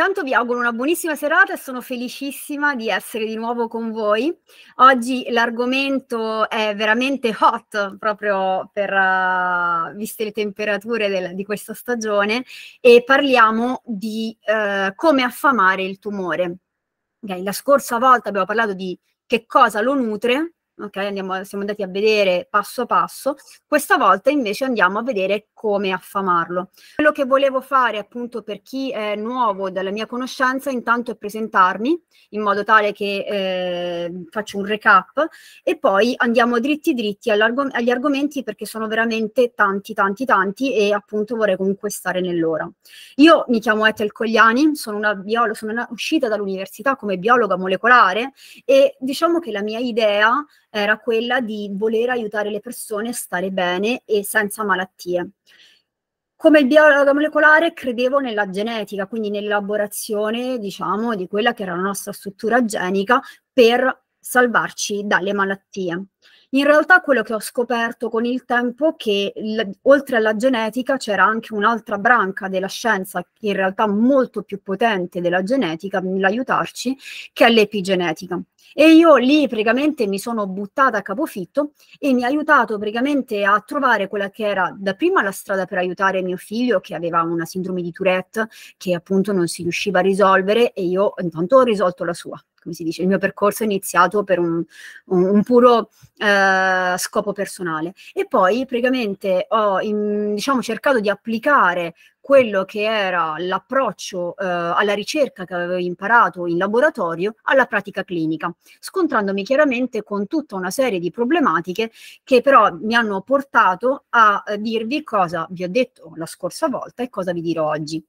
Intanto vi auguro una buonissima serata e sono felicissima di essere di nuovo con voi. Oggi l'argomento è veramente hot proprio per, uh, viste le temperature del, di questa stagione e parliamo di uh, come affamare il tumore. Okay, la scorsa volta abbiamo parlato di che cosa lo nutre ok? Andiamo, siamo andati a vedere passo passo, questa volta invece andiamo a vedere come affamarlo. Quello che volevo fare appunto per chi è nuovo dalla mia conoscenza intanto è presentarmi in modo tale che eh, faccio un recap e poi andiamo dritti dritti agli argomenti perché sono veramente tanti tanti tanti e appunto vorrei comunque stare nell'ora. Io mi chiamo Ethel Cogliani, sono una, biologa, sono una uscita dall'università come biologa molecolare e diciamo che la mia idea era quella di voler aiutare le persone a stare bene e senza malattie. Come il biologo molecolare credevo nella genetica, quindi nell'elaborazione, diciamo, di quella che era la nostra struttura genica per salvarci dalle malattie. In realtà quello che ho scoperto con il tempo è che oltre alla genetica c'era anche un'altra branca della scienza, che in realtà molto più potente della genetica, nell'aiutarci, che è l'epigenetica. E io lì praticamente mi sono buttata a capofitto e mi ha aiutato praticamente a trovare quella che era dapprima la strada per aiutare mio figlio che aveva una sindrome di Tourette che appunto non si riusciva a risolvere e io intanto ho risolto la sua come si dice, il mio percorso è iniziato per un, un, un puro eh, scopo personale. E poi praticamente ho in, diciamo, cercato di applicare quello che era l'approccio eh, alla ricerca che avevo imparato in laboratorio alla pratica clinica, scontrandomi chiaramente con tutta una serie di problematiche che però mi hanno portato a eh, dirvi cosa vi ho detto la scorsa volta e cosa vi dirò oggi.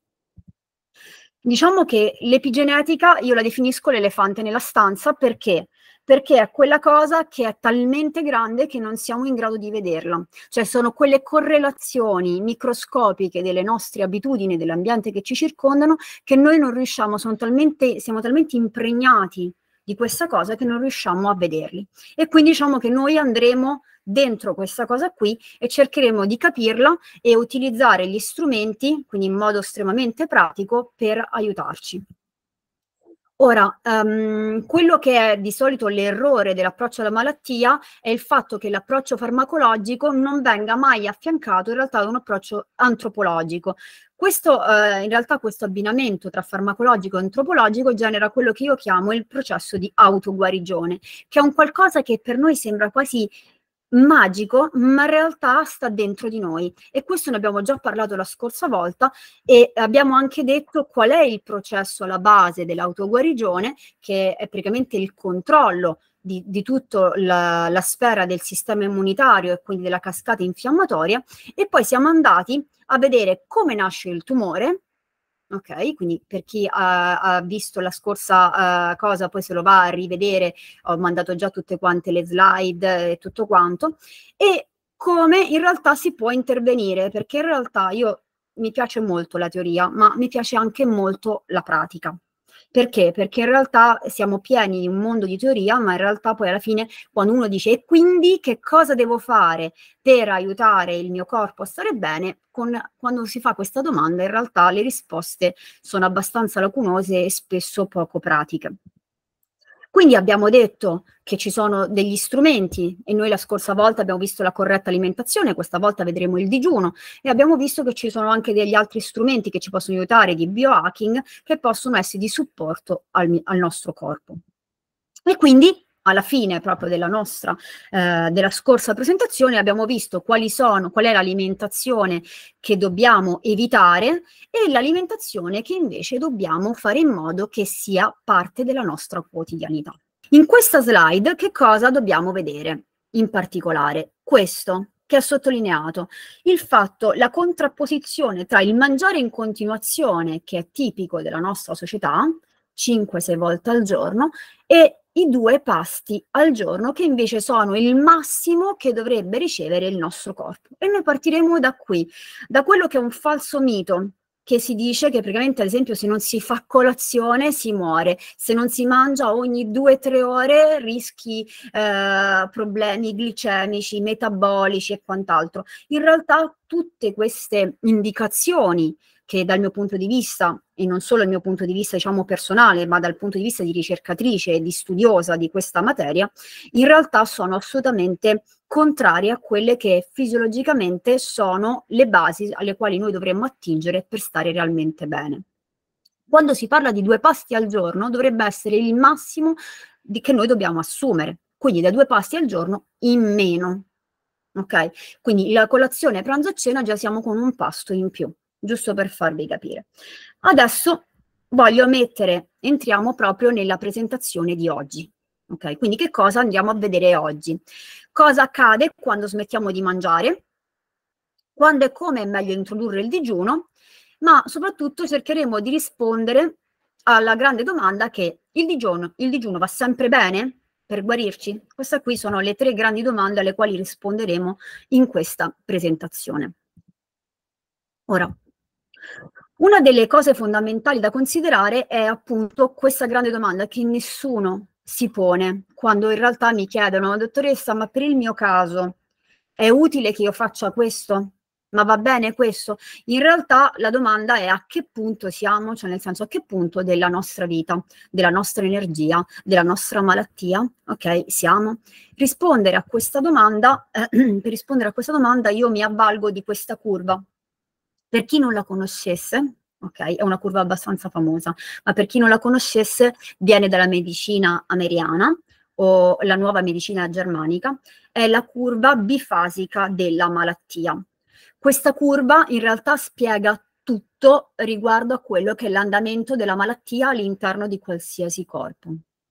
Diciamo che l'epigenetica io la definisco l'elefante nella stanza perché? Perché è quella cosa che è talmente grande che non siamo in grado di vederla. Cioè sono quelle correlazioni microscopiche delle nostre abitudini, dell'ambiente che ci circondano, che noi non riusciamo, talmente, siamo talmente impregnati di questa cosa che non riusciamo a vederli. E quindi diciamo che noi andremo dentro questa cosa qui e cercheremo di capirla e utilizzare gli strumenti, quindi in modo estremamente pratico, per aiutarci. Ora, um, quello che è di solito l'errore dell'approccio alla malattia è il fatto che l'approccio farmacologico non venga mai affiancato in realtà da un approccio antropologico. Questo, eh, in realtà questo abbinamento tra farmacologico e antropologico genera quello che io chiamo il processo di autoguarigione, che è un qualcosa che per noi sembra quasi magico, ma in realtà sta dentro di noi. E questo ne abbiamo già parlato la scorsa volta e abbiamo anche detto qual è il processo alla base dell'autoguarigione, che è praticamente il controllo di, di tutta la, la sfera del sistema immunitario e quindi della cascata infiammatoria. E poi siamo andati a vedere come nasce il tumore, Ok, quindi per chi ha, ha visto la scorsa uh, cosa, poi se lo va a rivedere, ho mandato già tutte quante le slide e tutto quanto. E come in realtà si può intervenire, perché in realtà io mi piace molto la teoria, ma mi piace anche molto la pratica. Perché? Perché in realtà siamo pieni di un mondo di teoria, ma in realtà poi alla fine quando uno dice e quindi che cosa devo fare per aiutare il mio corpo a stare bene, con, quando si fa questa domanda in realtà le risposte sono abbastanza lacunose e spesso poco pratiche. Quindi abbiamo detto che ci sono degli strumenti e noi la scorsa volta abbiamo visto la corretta alimentazione, questa volta vedremo il digiuno e abbiamo visto che ci sono anche degli altri strumenti che ci possono aiutare di biohacking che possono essere di supporto al, al nostro corpo. E quindi alla fine proprio della nostra, eh, della scorsa presentazione, abbiamo visto quali sono, qual è l'alimentazione che dobbiamo evitare e l'alimentazione che invece dobbiamo fare in modo che sia parte della nostra quotidianità. In questa slide che cosa dobbiamo vedere in particolare? Questo che ha sottolineato il fatto, la contrapposizione tra il mangiare in continuazione, che è tipico della nostra società, 5-6 volte al giorno, e i due pasti al giorno che invece sono il massimo che dovrebbe ricevere il nostro corpo. E noi partiremo da qui, da quello che è un falso mito che si dice che praticamente ad esempio se non si fa colazione si muore, se non si mangia ogni 2-3 ore rischi eh, problemi glicemici, metabolici e quant'altro. In realtà tutte queste indicazioni che dal mio punto di vista, e non solo dal mio punto di vista diciamo personale, ma dal punto di vista di ricercatrice e di studiosa di questa materia, in realtà sono assolutamente contrarie a quelle che fisiologicamente sono le basi alle quali noi dovremmo attingere per stare realmente bene. Quando si parla di due pasti al giorno dovrebbe essere il massimo di, che noi dobbiamo assumere, quindi da due pasti al giorno in meno. Okay? Quindi la colazione, pranzo e cena già siamo con un pasto in più giusto per farvi capire. Adesso voglio mettere, entriamo proprio nella presentazione di oggi. Ok, quindi che cosa andiamo a vedere oggi? Cosa accade quando smettiamo di mangiare? Quando e come è meglio introdurre il digiuno? Ma soprattutto cercheremo di rispondere alla grande domanda che il digiuno, il digiuno va sempre bene per guarirci? Queste qui sono le tre grandi domande alle quali risponderemo in questa presentazione. Ora, una delle cose fondamentali da considerare è appunto questa grande domanda che nessuno si pone quando in realtà mi chiedono, dottoressa, ma per il mio caso è utile che io faccia questo? Ma va bene questo? In realtà la domanda è a che punto siamo, cioè nel senso a che punto della nostra vita, della nostra energia, della nostra malattia, ok, siamo? Rispondere a questa domanda, eh, per rispondere a questa domanda io mi avvalgo di questa curva per chi non la conoscesse, ok, è una curva abbastanza famosa, ma per chi non la conoscesse viene dalla medicina americana o la nuova medicina germanica, è la curva bifasica della malattia. Questa curva in realtà spiega tutto riguardo a quello che è l'andamento della malattia all'interno di qualsiasi corpo.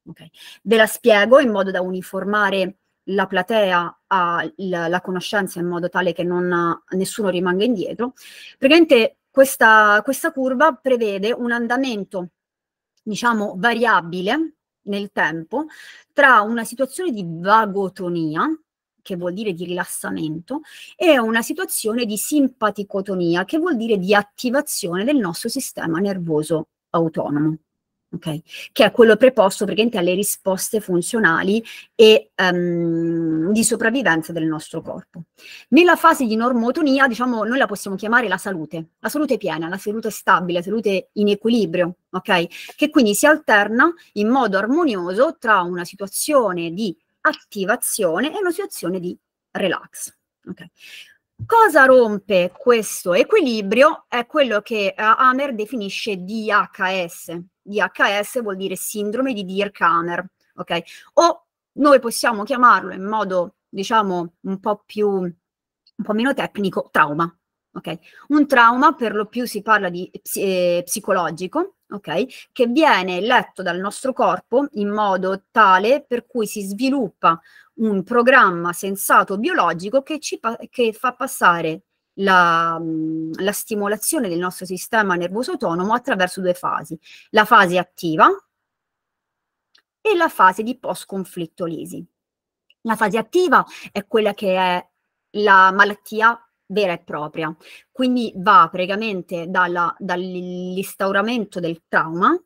Okay. Ve la spiego in modo da uniformare la platea ha la, la conoscenza in modo tale che non, nessuno rimanga indietro. Praticamente questa, questa curva prevede un andamento, diciamo, variabile nel tempo tra una situazione di vagotonia, che vuol dire di rilassamento, e una situazione di simpaticotonia, che vuol dire di attivazione del nostro sistema nervoso autonomo. Okay? che è quello preposto praticamente alle risposte funzionali e um, di sopravvivenza del nostro corpo. Nella fase di normotonia, diciamo, noi la possiamo chiamare la salute, la salute piena, la salute stabile, la salute in equilibrio, okay? che quindi si alterna in modo armonioso tra una situazione di attivazione e una situazione di relax. Okay. Cosa rompe questo equilibrio è quello che Hammer eh, definisce DHS. DHS vuol dire sindrome di Dirk-Hammer, ok? O noi possiamo chiamarlo in modo, diciamo, un po' più un po' meno tecnico, trauma, ok? Un trauma per lo più si parla di eh, psicologico, ok? Che viene letto dal nostro corpo in modo tale per cui si sviluppa un programma sensato biologico che, ci pa- che fa passare la, mhmm, la, stimolazione del nostro sistema nervoso autonomo attraverso due fasi, la fase attiva e la fase di post-conflitto lisi. La fase attiva è quella che è la malattia vera e propria, quindi va praticamente dalla, dall'instauramento del trauma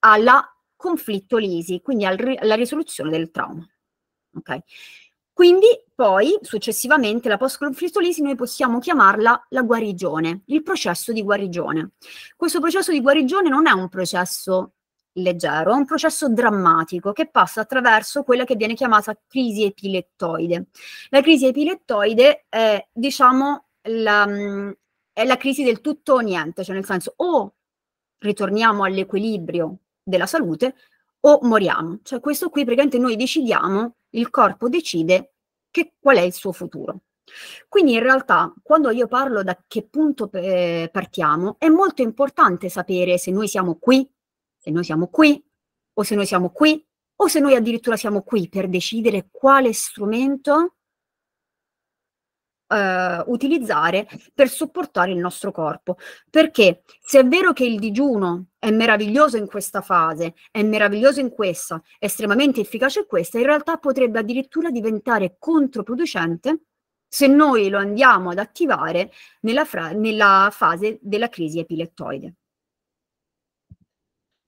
alla conflitto lisi, quindi al, alla risoluzione del trauma. Ok? Quindi poi successivamente la post-conflittolisi noi possiamo chiamarla la guarigione, il processo di guarigione. Questo processo di guarigione non è un processo leggero, è un processo drammatico che passa attraverso quella che viene chiamata crisi epilettoide. La crisi epilettoide è, diciamo, la, è la crisi del tutto o niente, cioè nel senso o ritorniamo all'equilibrio della salute o moriamo. Cioè questo qui praticamente noi decidiamo, il corpo decide che, qual è il suo futuro. Quindi in realtà quando io parlo da che punto eh, partiamo è molto importante sapere se noi siamo qui, se noi siamo qui o se noi siamo qui o se noi addirittura siamo qui per decidere quale strumento eh, utilizzare per supportare il nostro corpo. Perché se è vero che il digiuno è meraviglioso in questa fase, è meraviglioso in questa, è estremamente efficace in questa, in realtà potrebbe addirittura diventare controproducente se noi lo andiamo ad attivare nella, fra- nella fase della crisi epilettoide.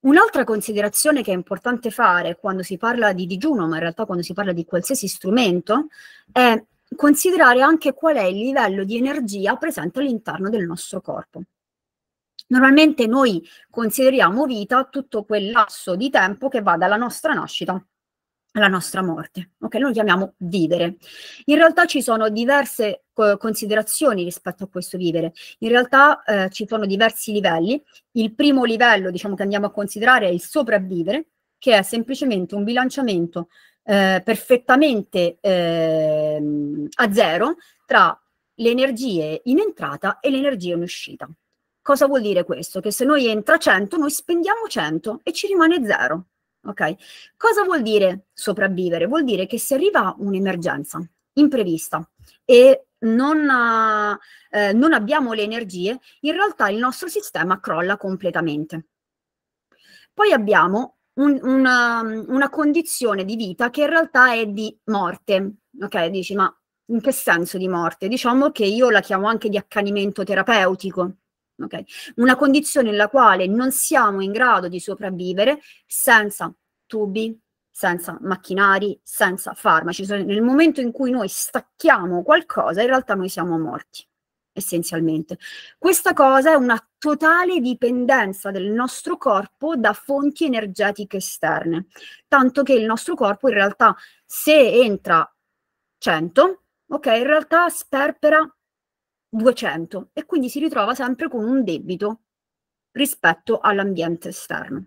Un'altra considerazione che è importante fare quando si parla di digiuno, ma in realtà quando si parla di qualsiasi strumento, è considerare anche qual è il livello di energia presente all'interno del nostro corpo. Normalmente noi consideriamo vita tutto quel lasso di tempo che va dalla nostra nascita alla nostra morte, ok? Noi lo chiamiamo vivere. In realtà ci sono diverse co- considerazioni rispetto a questo vivere. In realtà eh, ci sono diversi livelli. Il primo livello, diciamo, che andiamo a considerare è il sopravvivere, che è semplicemente un bilanciamento eh, perfettamente eh, a zero tra le energie in entrata e le energie in uscita. Cosa vuol dire questo? Che se noi entra 100, noi spendiamo 100 e ci rimane zero. Okay? Cosa vuol dire sopravvivere? Vuol dire che se arriva un'emergenza imprevista e non, eh, non abbiamo le energie, in realtà il nostro sistema crolla completamente. Poi abbiamo un, una, una, condizione di vita che in realtà è di morte. Ok, dici, ma in che senso di morte? Diciamo che io la chiamo anche di accanimento terapeutico. Okay? Una condizione nella quale non siamo in grado di sopravvivere senza tubi, senza macchinari, senza farmaci. Cioè, nel momento in cui noi stacchiamo qualcosa, in realtà noi siamo morti essenzialmente. Questa cosa è una totale dipendenza del nostro corpo da fonti energetiche esterne, tanto che il nostro corpo in realtà se entra 100, ok, in realtà sperpera 200 e quindi si ritrova sempre con un debito rispetto all'ambiente esterno.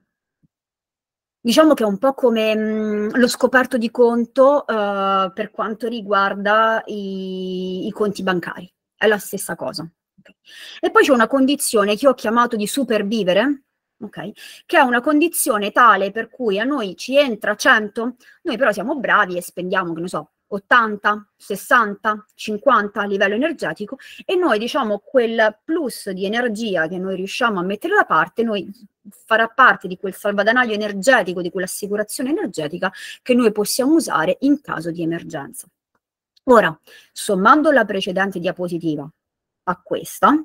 Diciamo che è un po' come mh, mhmm, l'ho scoperto di conto uh, per quanto riguarda i, i conti bancari è la stessa cosa. Okay. E poi c'è una condizione che ho chiamato di supervivere, okay, che è una condizione tale per cui a noi ci entra 100, noi però siamo bravi e spendiamo, che ne so, 80, 60, 50 a livello energetico e noi diciamo quel plus di energia che noi riusciamo a mettere da parte, noi farà parte di quel salvadanaio energetico, di quell'assicurazione energetica che noi possiamo usare in caso di emergenza. Ora, sommando la precedente diapositiva a questa,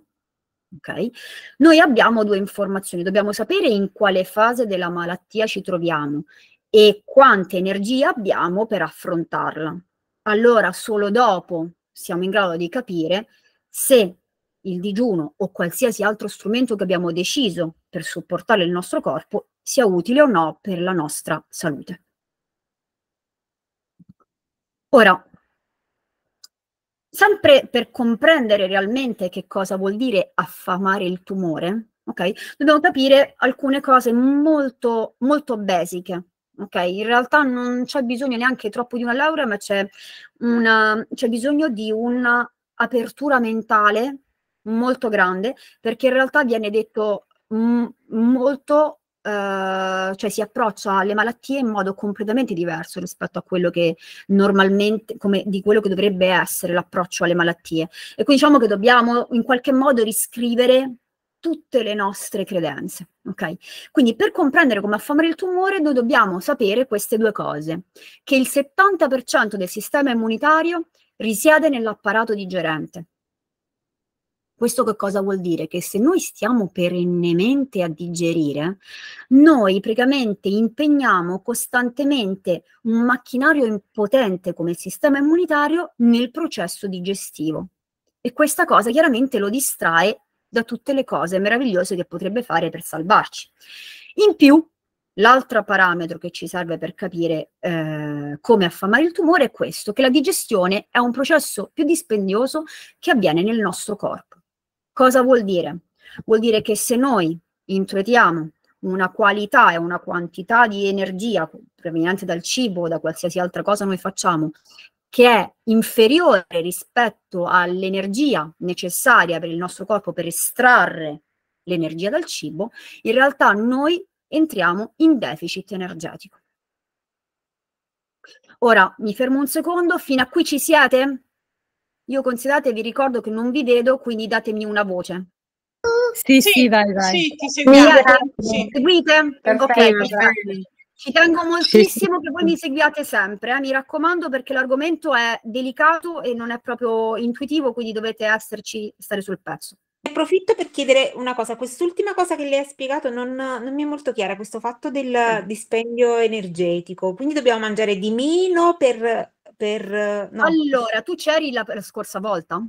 Okay? Noi abbiamo due informazioni, dobbiamo sapere in quale fase della malattia ci troviamo e quante energie abbiamo per affrontarla. Allora solo dopo siamo in grado di capire se il digiuno o qualsiasi altro strumento che abbiamo deciso per supportare il nostro corpo sia utile o no per la nostra salute. Ora, sempre per comprendere realmente che cosa vuol dire affamare il tumore, okay, dobbiamo capire alcune cose molto, molto basiche. Okay? In realtà non c'è bisogno neanche troppo di una laurea, ma c'è, una, c'è bisogno di un'apertura mentale molto grande, perché in realtà viene detto m- molto eh, cioè si approccia alle malattie in modo completamente diverso rispetto a quello che normalmente, come di quello che dovrebbe essere l'approccio alle malattie. E quindi diciamo che dobbiamo in qualche modo riscrivere tutte le nostre credenze. Ok? Quindi per comprendere come affamare il tumore noi dobbiamo sapere queste due cose, che il 70% del sistema immunitario risiede nell'apparato digerente questo che cosa vuol dire? Che se noi stiamo perennemente a digerire, noi praticamente impegniamo costantemente un macchinario impotente come il sistema immunitario nel processo digestivo. E questa cosa chiaramente lo distrae da tutte le cose meravigliose che potrebbe fare per salvarci. In più, l'altro parametro che ci serve per capire eh, come affamare il tumore è questo, che la digestione è un processo più dispendioso che avviene nel nostro corpo. Cosa vuol dire? Vuol dire che se noi intuitiamo una qualità e una quantità di energia proveniente dal cibo o da qualsiasi altra cosa noi facciamo, che è inferiore rispetto all'energia necessaria per il nostro corpo per estrarre l'energia dal cibo, in realtà noi entriamo in deficit energetico. Ora mi fermo un secondo, fino a qui ci siete? Io considerate, vi ricordo che non vi vedo, quindi datemi una voce. Sì, sì, sì vai, vai. Sì, ti seguiamo. Sì. Seguite? Perfetto, ok, perfetto. Ci tengo moltissimo sì, che voi mi seguiate sempre, eh? mi raccomando perché l'argomento è delicato e non è proprio intuitivo, quindi dovete esserci, stare sul pezzo. Approfitto per chiedere una cosa, quest'ultima cosa che lei ha spiegato non, non mi è molto chiara, questo fatto del mm. dispendio energetico, quindi dobbiamo mangiare di meno per per... No. Allora, tu c'eri la, la scorsa volta?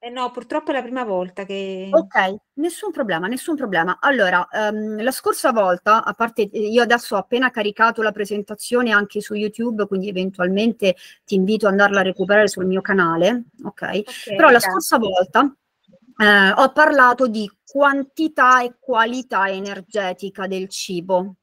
Eh no, purtroppo è la prima volta che... Ok, nessun problema, nessun problema. Allora, um, la scorsa volta, a parte io adesso ho appena caricato la presentazione anche su YouTube, quindi eventualmente ti invito ad andarla a recuperare sul mio canale, ok? okay Però la scorsa volta eh, ho parlato di quantità e qualità energetica del cibo,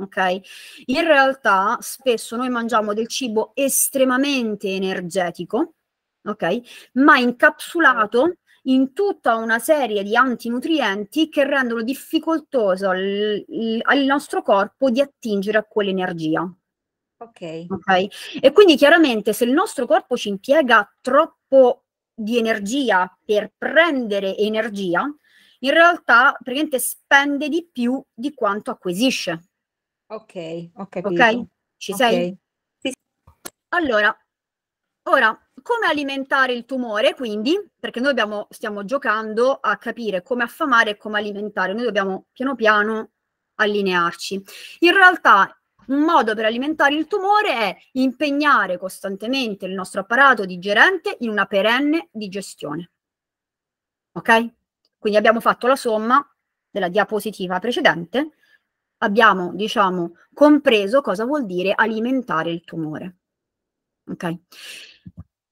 ok? In realtà spesso noi mangiamo del cibo estremamente energetico, ok? Ma incapsulato in tutta una serie di antinutrienti che rendono difficoltoso al, al nostro corpo di attingere a quell'energia. Okay. ok. E quindi chiaramente se il nostro corpo ci impiega troppo di energia per prendere energia, in realtà praticamente spende di più di quanto acquisisce. Ok, ho capito. Ok, ci okay. sei? Sì. Allora, ora come alimentare il tumore, quindi, perché noi abbiamo, stiamo giocando a capire come affamare e come alimentare, noi dobbiamo piano piano allinearci. In realtà un modo per alimentare il tumore è impegnare costantemente il nostro apparato digerente in una perenne digestione. Ok? Quindi abbiamo fatto la somma della diapositiva precedente abbiamo, diciamo, compreso cosa vuol dire alimentare il tumore. Okay.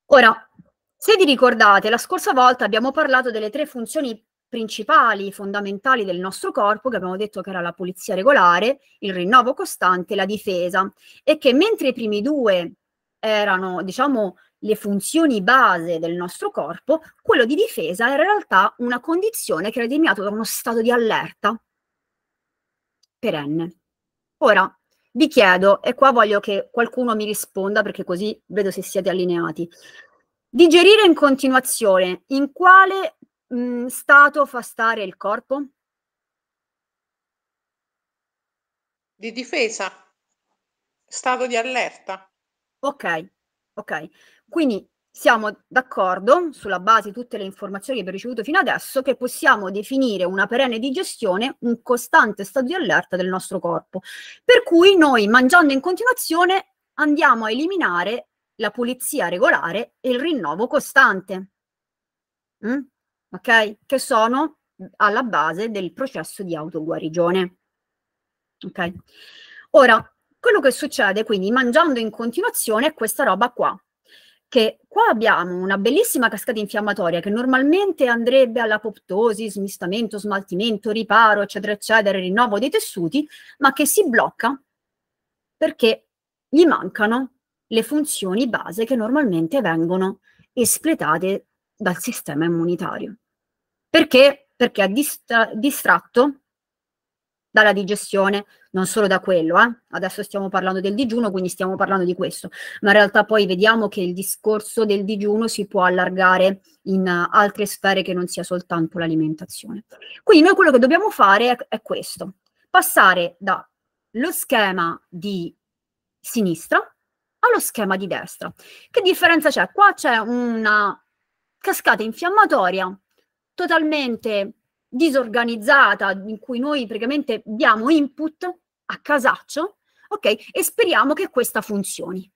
Ora, se vi ricordate, la scorsa volta abbiamo parlato delle tre funzioni principali, fondamentali del nostro corpo, che abbiamo detto che era la pulizia regolare, il rinnovo costante e la difesa, e che mentre i primi due erano, diciamo, le funzioni base del nostro corpo, quello di difesa era in realtà una condizione che era determinata da uno stato di allerta perenne. Ora, vi chiedo, e qua voglio che qualcuno mi risponda perché così vedo se siete allineati, digerire in continuazione in quale mh, stato fa stare il corpo? Di difesa, stato di allerta. Ok, ok. Quindi siamo d'accordo, sulla base di tutte le informazioni che abbiamo ricevuto fino adesso, che possiamo definire una perenne digestione un costante stato di allerta del nostro corpo. Per cui noi, mangiando in continuazione, andiamo a eliminare la pulizia regolare e il rinnovo costante. Mm? Ok? Che sono alla base del processo di autoguarigione. Ok? Ora, quello che succede, quindi, mangiando in continuazione è questa roba qua che qua abbiamo una bellissima cascata infiammatoria che normalmente andrebbe all'apoptosi, smistamento, smaltimento, riparo, eccetera, eccetera, rinnovo dei tessuti, ma che si blocca perché gli mancano le funzioni base che normalmente vengono espletate dal sistema immunitario. Perché? Perché ha distra- distratto dalla digestione, non solo da quello. Eh? Adesso stiamo parlando del digiuno, quindi stiamo parlando di questo, ma in realtà poi vediamo che il discorso del digiuno si può allargare in altre sfere che non sia soltanto l'alimentazione. Quindi noi quello che dobbiamo fare è, è questo, passare dallo schema di sinistra allo schema di destra. Che differenza c'è? Qua c'è una cascata infiammatoria totalmente disorganizzata in cui noi praticamente diamo input a casaccio, ok? E speriamo che questa funzioni.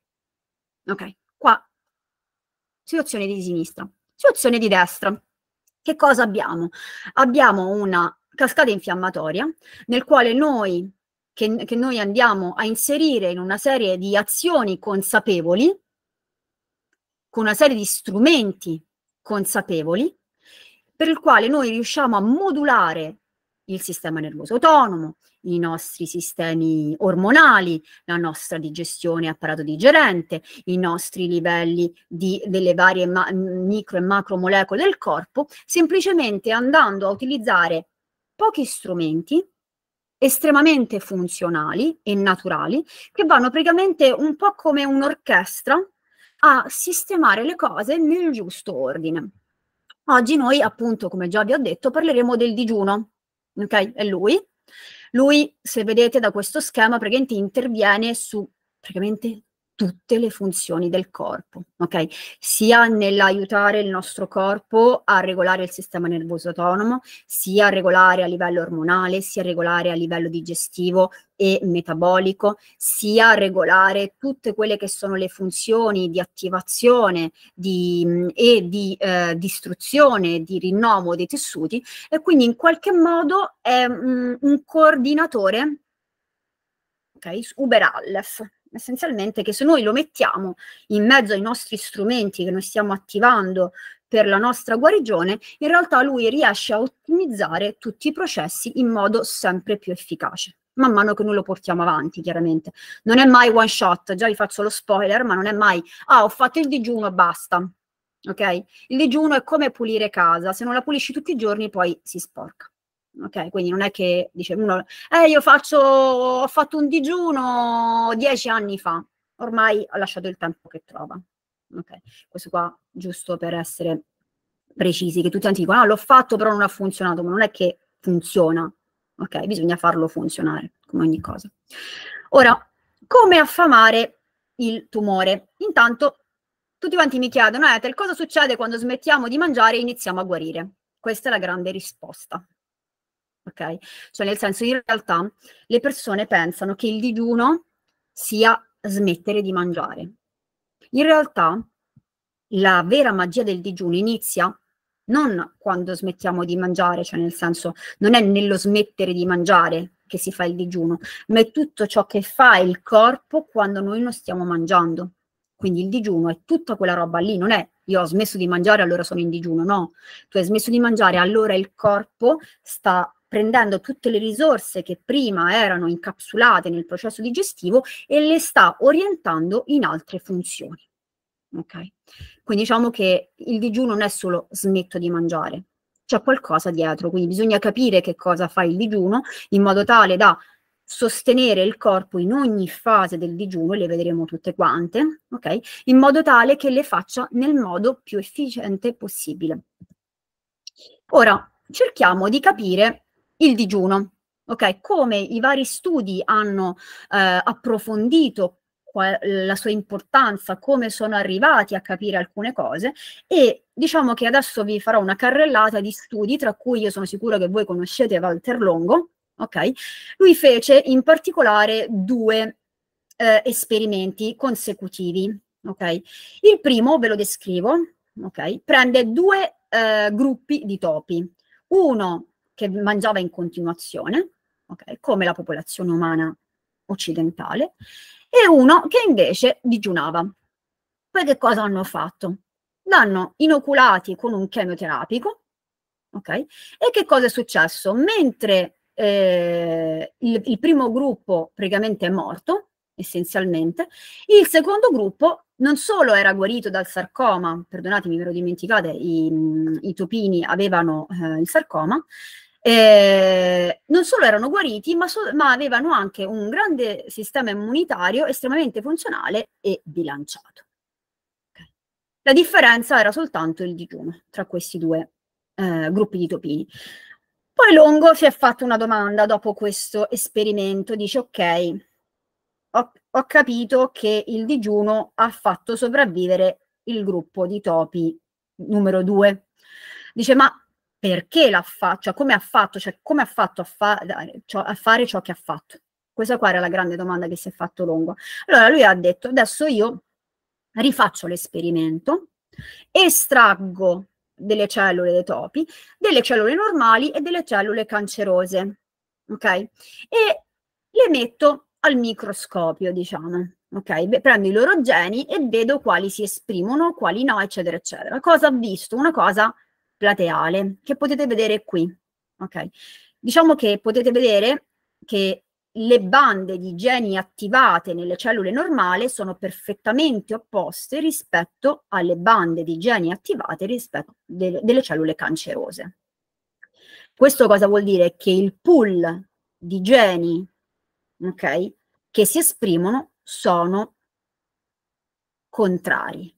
Ok, qua situazione di sinistra, situazione di destra. Che cosa abbiamo? Abbiamo una cascata infiammatoria nel quale noi che, che noi andiamo a inserire in una serie di azioni consapevoli con una serie di strumenti consapevoli per il quale noi riusciamo a modulare il sistema nervoso autonomo, i nostri sistemi ormonali, la nostra digestione apparato digerente, i nostri livelli di, delle varie ma- micro e macro molecole del corpo, semplicemente andando a utilizzare pochi strumenti estremamente funzionali e naturali che vanno praticamente un po' come un'orchestra a sistemare le cose nel giusto ordine. Oggi noi, appunto, come già vi ho detto, parleremo del digiuno. Ok? È lui. Lui, se vedete da questo schema, praticamente interviene su praticamente tutte le funzioni del corpo, ok? Sia nell'aiutare il nostro corpo a regolare il sistema nervoso autonomo, sia a regolare a livello ormonale, sia a regolare a livello digestivo e metabolico, sia a regolare tutte quelle che sono le funzioni di attivazione di, mm, e di eh, distruzione, di rinnovo dei tessuti e quindi in qualche modo è mh, mm, un coordinatore, ok? Uber Uberallef essenzialmente che se noi lo mettiamo in mezzo ai nostri strumenti che noi stiamo attivando per la nostra guarigione, in realtà lui riesce a ottimizzare tutti i processi in modo sempre più efficace man mano che noi lo portiamo avanti, chiaramente. Non è mai one shot, già vi faccio lo spoiler, ma non è mai, ah, ho fatto il digiuno, basta. Ok? Il digiuno è come pulire casa, se non la pulisci tutti i giorni poi si sporca ok? Quindi non è che dice uno, eh io faccio, ho fatto un digiuno dieci anni fa, ormai ho lasciato il tempo che trova, ok? Questo qua giusto per essere precisi, che tutti quanti dicono, ah l'ho fatto però non ha funzionato, ma non è che funziona, ok? Bisogna farlo funzionare, come ogni cosa. Ora, come affamare il tumore? Intanto tutti quanti mi chiedono, eh, Ethel, cosa succede quando smettiamo di mangiare e iniziamo a guarire? Questa è la grande risposta, ok? Cioè nel senso in realtà le persone pensano che il digiuno sia smettere di mangiare. In realtà la vera magia del digiuno inizia non quando smettiamo di mangiare, cioè nel senso non è nello smettere di mangiare che si fa il digiuno, ma è tutto ciò che fa il corpo quando noi non stiamo mangiando. Quindi il digiuno è tutta quella roba lì, non è io ho smesso di mangiare allora sono in digiuno, no, tu hai smesso di mangiare allora il corpo sta prendendo tutte le risorse che prima erano incapsulate nel processo digestivo e le sta orientando in altre funzioni. Okay? Quindi diciamo che il digiuno non è solo smetto di mangiare, c'è qualcosa dietro, quindi bisogna capire che cosa fa il digiuno in modo tale da sostenere il corpo in ogni fase del digiuno, le vedremo tutte quante, okay? in modo tale che le faccia nel modo più efficiente possibile. Ora cerchiamo di capire il digiuno. Okay, come i vari studi hanno eh, approfondito la sua importanza, come sono arrivati a capire alcune cose e diciamo che adesso vi farò una carrellata di studi, tra cui io sono sicura che voi conoscete Walter Longo, ok? Lui fece in particolare due eh, esperimenti consecutivi, ok? Il primo, ve lo descrivo, ok? Prende due eh, gruppi di topi, uno che mangiava in continuazione, okay, come la popolazione umana occidentale, e uno che invece digiunava. Poi che cosa hanno fatto? L'hanno inoculati con un chemioterapico, okay, E che cosa è successo? Mentre eh, il, il primo gruppo praticamente è morto, essenzialmente. Il secondo gruppo non solo era guarito dal sarcoma, perdonatemi, ve lo dimenticate, i, i topini avevano eh, il sarcoma, eh, non solo erano guariti, ma, so- ma avevano anche un grande sistema immunitario estremamente funzionale e bilanciato. Okay. La differenza era soltanto il digiuno tra questi due eh, gruppi di topini. Poi Longo si è fatto una domanda dopo questo esperimento, dice ok, ho, ho capito che il digiuno ha fatto sopravvivere il gruppo di topi numero due. Dice ma perché l'ha fatto, cioè come ha fatto, cioè come ha fatto a, fa- ciò, cioè, a fare ciò che ha fatto. Questa qua era la grande domanda che si è fatto lungo. Allora lui ha detto, adesso io rifaccio l'esperimento, estraggo delle cellule dei topi, delle cellule normali e delle cellule cancerose, ok? E le metto al microscopio, diciamo, ok? Prendo i loro geni e vedo quali si esprimono, quali no, eccetera, eccetera. Cosa ha visto? Una cosa plateale che potete vedere qui. Okay? Diciamo che potete vedere che le bande di geni attivate nelle cellule normali sono perfettamente opposte rispetto alle bande di geni attivate rispetto de delle cellule cancerose. Questo cosa vuol dire? Che il pool di geni okay, che si esprimono sono contrari.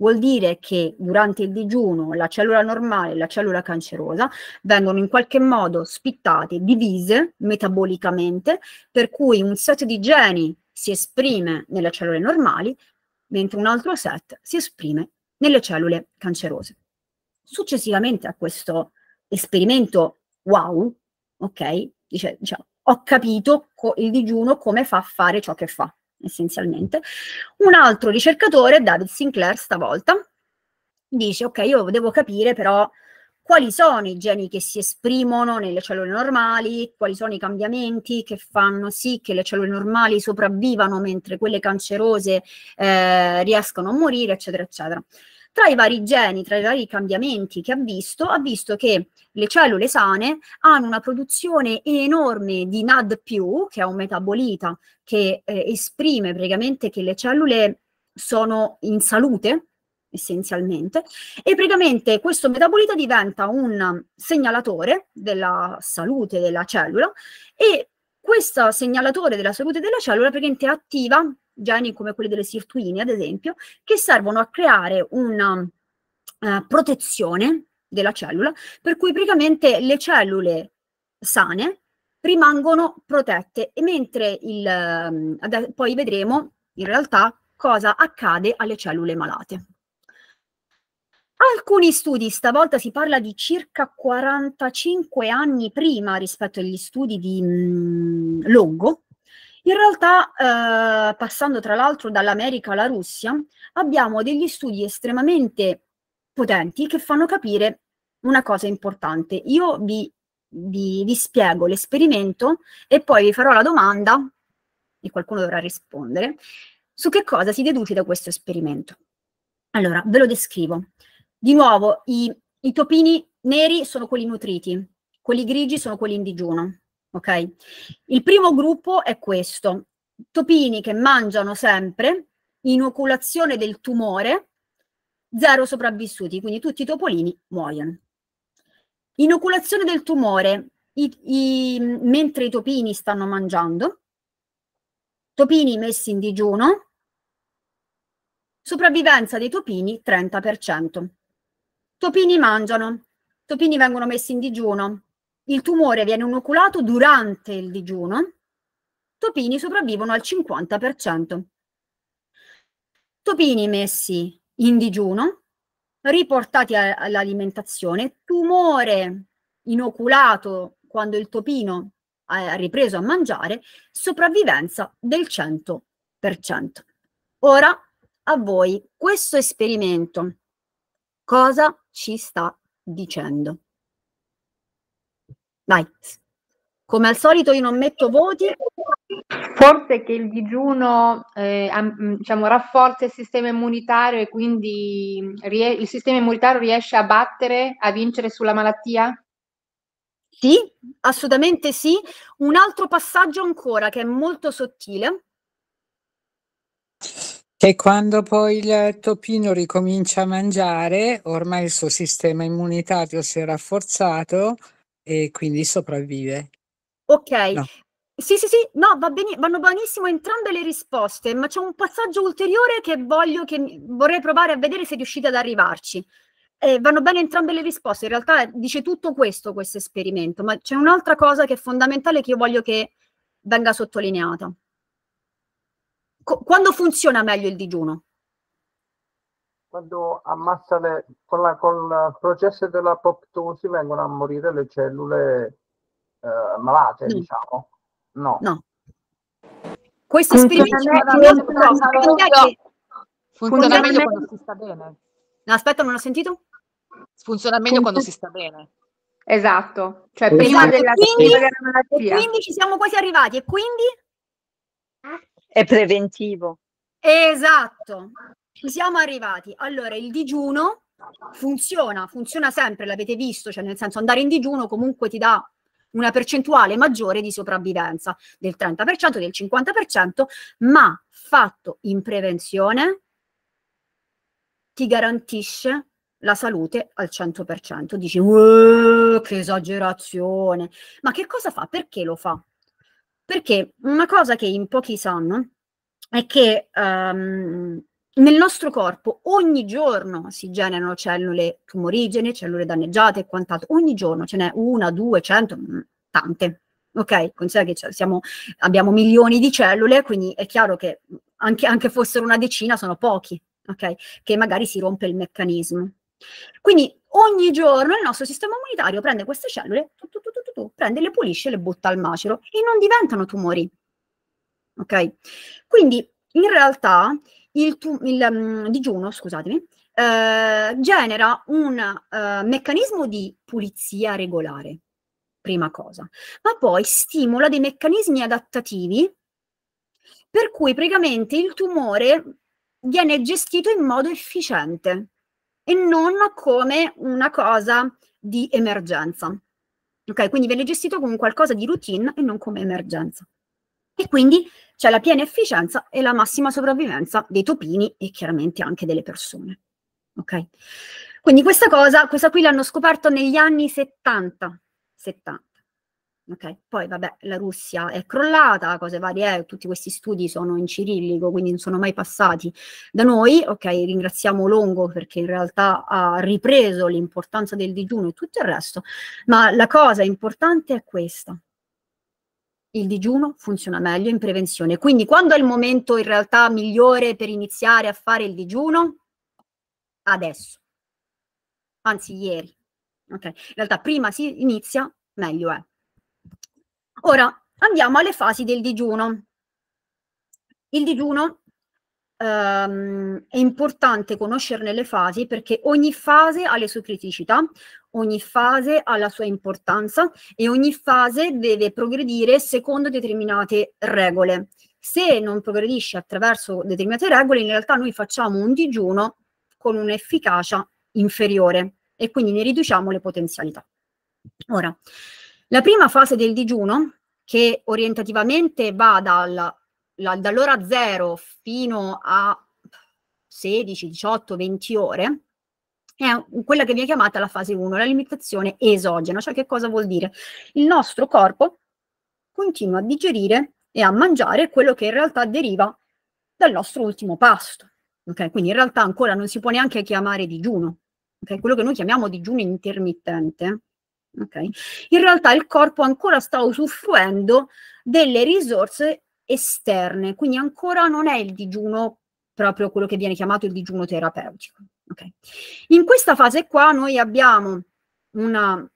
Vuol dire che durante il digiuno la cellula normale e la cellula cancerosa vengono in qualche modo spittate, divise metabolicamente, per cui un set di geni si esprime nelle cellule normali, mentre un altro set si esprime nelle cellule cancerose. Successivamente a questo esperimento wow, ok, dice, diciamo, ho capito il digiuno come fa a fare ciò che fa essenzialmente. Un altro ricercatore, David Sinclair stavolta, dice ok, io devo capire però quali sono i geni che si esprimono nelle cellule normali, quali sono i cambiamenti che fanno sì che le cellule normali sopravvivano mentre quelle cancerose eh, riescono a morire, eccetera, eccetera. Tra i vari geni, tra i vari cambiamenti che ha visto, ha visto che le cellule sane hanno una produzione enorme di NAD+, che è un metabolita che eh, esprime praticamente che le cellule sono in salute, essenzialmente, e praticamente questo metabolita diventa un segnalatore della salute della cellula e questo segnalatore della salute della cellula praticamente attiva geni come quelli delle sirtuine, ad esempio, che servono a creare una uh, protezione della cellula, per cui praticamente le cellule sane rimangono protette, e mentre il, uh, poi vedremo in realtà cosa accade alle cellule malate. Alcuni studi, stavolta si parla di circa 45 anni prima rispetto agli studi di mh, mm, Longo, in realtà, eh, passando tra l'altro dall'America alla Russia, abbiamo degli studi estremamente potenti che fanno capire una cosa importante. Io vi, vi, vi spiego l'esperimento e poi vi farò la domanda, e qualcuno dovrà rispondere, su che cosa si deduce da questo esperimento. Allora, ve lo descrivo. Di nuovo, i, i topini neri sono quelli nutriti, quelli grigi sono quelli in digiuno, ok? Il primo gruppo è questo, topini che mangiano sempre, inoculazione del tumore, zero sopravvissuti, quindi tutti i topolini muoiono. Inoculazione del tumore, i, i, mentre i topini stanno mangiando, topini messi in digiuno, sopravvivenza dei topini 30%. Topini mangiano, topini vengono messi in digiuno, il tumore viene inoculato durante il digiuno, topini sopravvivono al 50%. Topini messi in digiuno, riportati a, all'alimentazione, tumore inoculato quando il topino ha ripreso a mangiare, sopravvivenza del 100%. Ora a voi questo esperimento cosa ci sta dicendo? Vai. Come al solito io non metto voti. Forse che il digiuno eh, mm, diciamo, rafforza il sistema immunitario e quindi mm, rie- il sistema immunitario riesce a battere, a vincere sulla malattia? Sì, assolutamente sì. Un altro passaggio ancora che è molto sottile. Che quando poi il topino ricomincia a mangiare, ormai il suo sistema immunitario si è rafforzato e quindi sopravvive. Ok. No. Sì, sì, sì, no, va bene, vanno benissimo entrambe le risposte, ma c'è un passaggio ulteriore che voglio che vorrei provare a vedere se riuscite ad arrivarci. Eh, vanno bene entrambe le risposte, in realtà dice tutto questo questo esperimento, ma c'è un'altra cosa che è fondamentale che io voglio che venga sottolineata. Co- quando funziona meglio il digiuno? quando ammazza le, con, la, con il processo dell'apoptosi vengono a morire le cellule eh, malate, mm. diciamo. No. no. Questo esperimento funziona meglio quando si sta bene. No, aspetta, non ho sentito? Funziona meglio quando si sta bene. Esatto, cioè prima della, quindi, della malattia. quindi ci siamo quasi arrivati e quindi? È preventivo. Esatto, siamo arrivati. Allora, il digiuno funziona, funziona sempre, l'avete visto, cioè nel senso andare in digiuno comunque ti dà una percentuale maggiore di sopravvivenza del 30%, del 50%, ma fatto in prevenzione ti garantisce la salute al 100%. Dici, che esagerazione! Ma che cosa fa? Perché lo fa? Perché una cosa che in pochi sanno è che um, nel nostro corpo ogni giorno si generano cellule tumorigene, cellule danneggiate e quant'altro, ogni giorno ce n'è una, due, cento, mm, tante. Ok, considera che cioè, siamo, abbiamo milioni di cellule, quindi è chiaro che mm, anche, anche fossero una decina sono pochi, ok? Che magari si rompe il meccanismo. Quindi ogni giorno il nostro sistema immunitario prende queste cellule, tu, tu, tu, prende, le pulisce e le butta al macero e non diventano tumori. Ok? Quindi in realtà il, tu- il um, digiuno, scusatemi, eh, genera un uh, meccanismo di pulizia regolare, prima cosa, ma poi stimola dei meccanismi adattativi per cui praticamente il tumore viene gestito in modo efficiente e non come una cosa di emergenza. Ok, quindi viene gestito come qualcosa di routine e non come emergenza e quindi c'è la piena efficienza e la massima sopravvivenza dei topini e chiaramente anche delle persone. Ok? Quindi questa cosa, questa qui l'hanno scoperto negli anni 70. 70. Okay? Poi vabbè, la Russia è crollata, cose varie, eh, tutti questi studi sono in cirillico, quindi non sono mai passati da noi. Ok, ringraziamo Longo perché in realtà ha ripreso l'importanza del digiuno e tutto il resto, ma la cosa importante è questa il digiuno funziona meglio in prevenzione. Quindi quando è il momento in realtà migliore per iniziare a fare il digiuno? Adesso. Anzi, ieri. Okay. In realtà prima si inizia, meglio è. Ora andiamo alle fasi del digiuno. Il digiuno ehm, è importante conoscerne le fasi perché ogni fase ha le sue criticità, ogni fase ha la sua importanza e ogni fase deve progredire secondo determinate regole. Se non progredisce attraverso determinate regole, in realtà noi facciamo un digiuno con un'efficacia inferiore e quindi ne riduciamo le potenzialità. Ora, la prima fase del digiuno, che orientativamente va dal, la, dall'ora 0 fino a 16, 18, 20 ore, è quella che viene chiamata la fase 1, la limitazione esogena, cioè che cosa vuol dire? Il nostro corpo continua a digerire e a mangiare quello che in realtà deriva dal nostro ultimo pasto. Okay? Quindi in realtà ancora non si può neanche chiamare digiuno, okay? quello che noi chiamiamo digiuno intermittente. Okay? In realtà il corpo ancora sta usufruendo delle risorse esterne, quindi ancora non è il digiuno proprio quello che viene chiamato il digiuno terapeutico. Okay. In questa fase qua noi abbiamo una,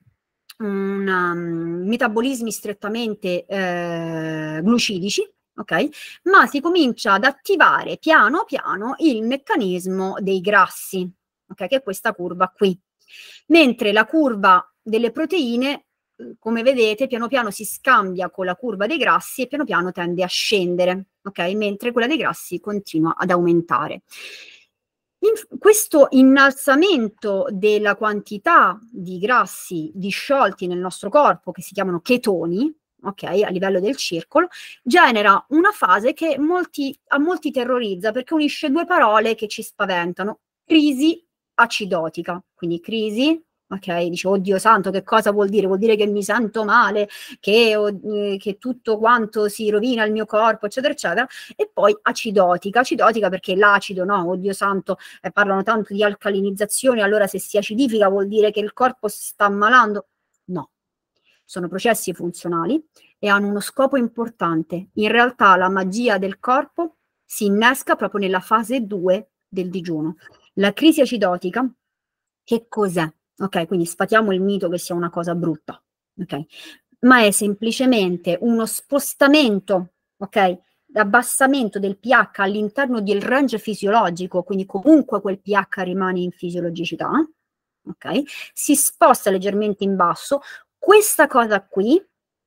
una, mm, metabolismi strettamente eh, glucidici, okay? ma si comincia ad attivare piano piano il meccanismo dei grassi, okay? che è questa curva qui. Mentre la curva delle proteine, eh, come vedete, piano piano si scambia con la curva dei grassi e piano piano tende a scendere, okay? mentre quella dei grassi continua ad aumentare. In, questo innalzamento della quantità di grassi disciolti nel nostro corpo, che si chiamano chetoni, okay, a livello del circolo, genera una fase che molti, a molti terrorizza perché unisce due parole che ci spaventano, crisi acidotica, quindi crisi ok? Dice, oddio santo, che cosa vuol dire? Vuol dire che mi sento male, che, eh, che, tutto quanto si rovina il mio corpo, eccetera, eccetera. E poi acidotica, acidotica perché l'acido, no? Oddio santo, eh, parlano tanto di alcalinizzazione, allora se si acidifica vuol dire che il corpo si sta ammalando? No, sono processi funzionali e hanno uno scopo importante. In realtà la magia del corpo si innesca proprio nella fase 2 del digiuno. La crisi acidotica, che cos'è? ok? Quindi sfatiamo il mito che sia una cosa brutta, ok? Ma è semplicemente uno spostamento, ok? L'abbassamento del pH all'interno del range fisiologico, quindi comunque quel pH rimane in fisiologicità, ok? Si sposta leggermente in basso. Questa cosa qui,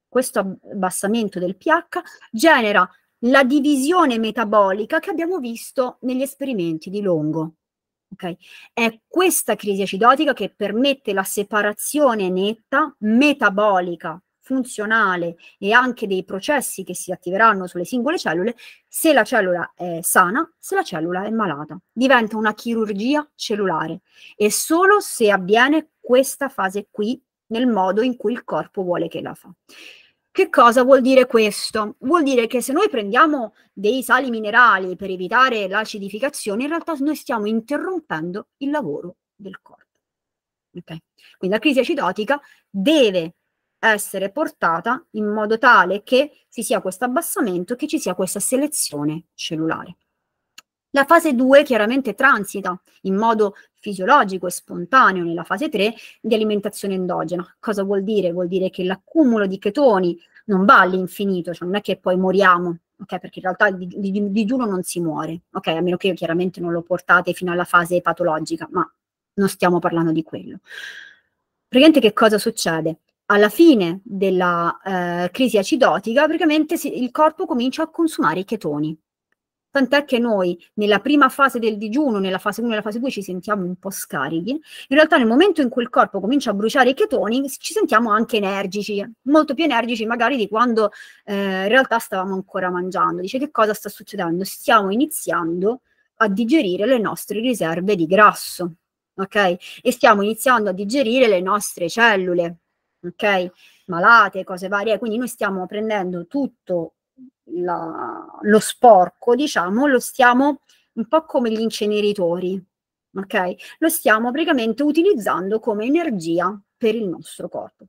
questo abbassamento del pH, genera la divisione metabolica che abbiamo visto negli esperimenti di Longo, Okay. È questa crisi acidotica che permette la separazione netta, metabolica, funzionale e anche dei processi che si attiveranno sulle singole cellule se la cellula è sana, se la cellula è malata. Diventa una chirurgia cellulare e solo se avviene questa fase qui nel modo in cui il corpo vuole che la fa. Che cosa vuol dire questo? Vuol dire che se noi prendiamo dei sali minerali per evitare l'acidificazione, in realtà noi stiamo interrompendo il lavoro del corpo. Okay? Quindi la crisi acidotica deve essere portata in modo tale che ci sia questo abbassamento, che ci sia questa selezione cellulare. La fase 2 chiaramente transita in modo fisiologico e spontaneo nella fase 3 di alimentazione endogena. Cosa vuol dire? Vuol dire che l'accumulo di chetoni non va all'infinito, cioè non è che poi moriamo, okay? perché in realtà il di, di, digiuno non si muore, okay? a meno che io chiaramente non lo portate fino alla fase patologica, ma non stiamo parlando di quello. Praticamente che cosa succede? alla fine della eh, crisi acidotica, praticamente si, il corpo comincia a consumare i chetoni. Tant'è che noi nella prima fase del digiuno, nella fase 1 e nella fase 2 ci sentiamo un po' scarichi, in realtà nel momento in cui il corpo comincia a bruciare i chetoni ci sentiamo anche energici, molto più energici magari di quando eh, in realtà stavamo ancora mangiando. Dice che cosa sta succedendo? Stiamo iniziando a digerire le nostre riserve di grasso, ok? E stiamo iniziando a digerire le nostre cellule, ok? Malate, cose varie, quindi noi stiamo prendendo tutto la, lo sporco, diciamo, lo stiamo un po' come gli inceneritori, ok? Lo stiamo praticamente utilizzando come energia per il nostro corpo.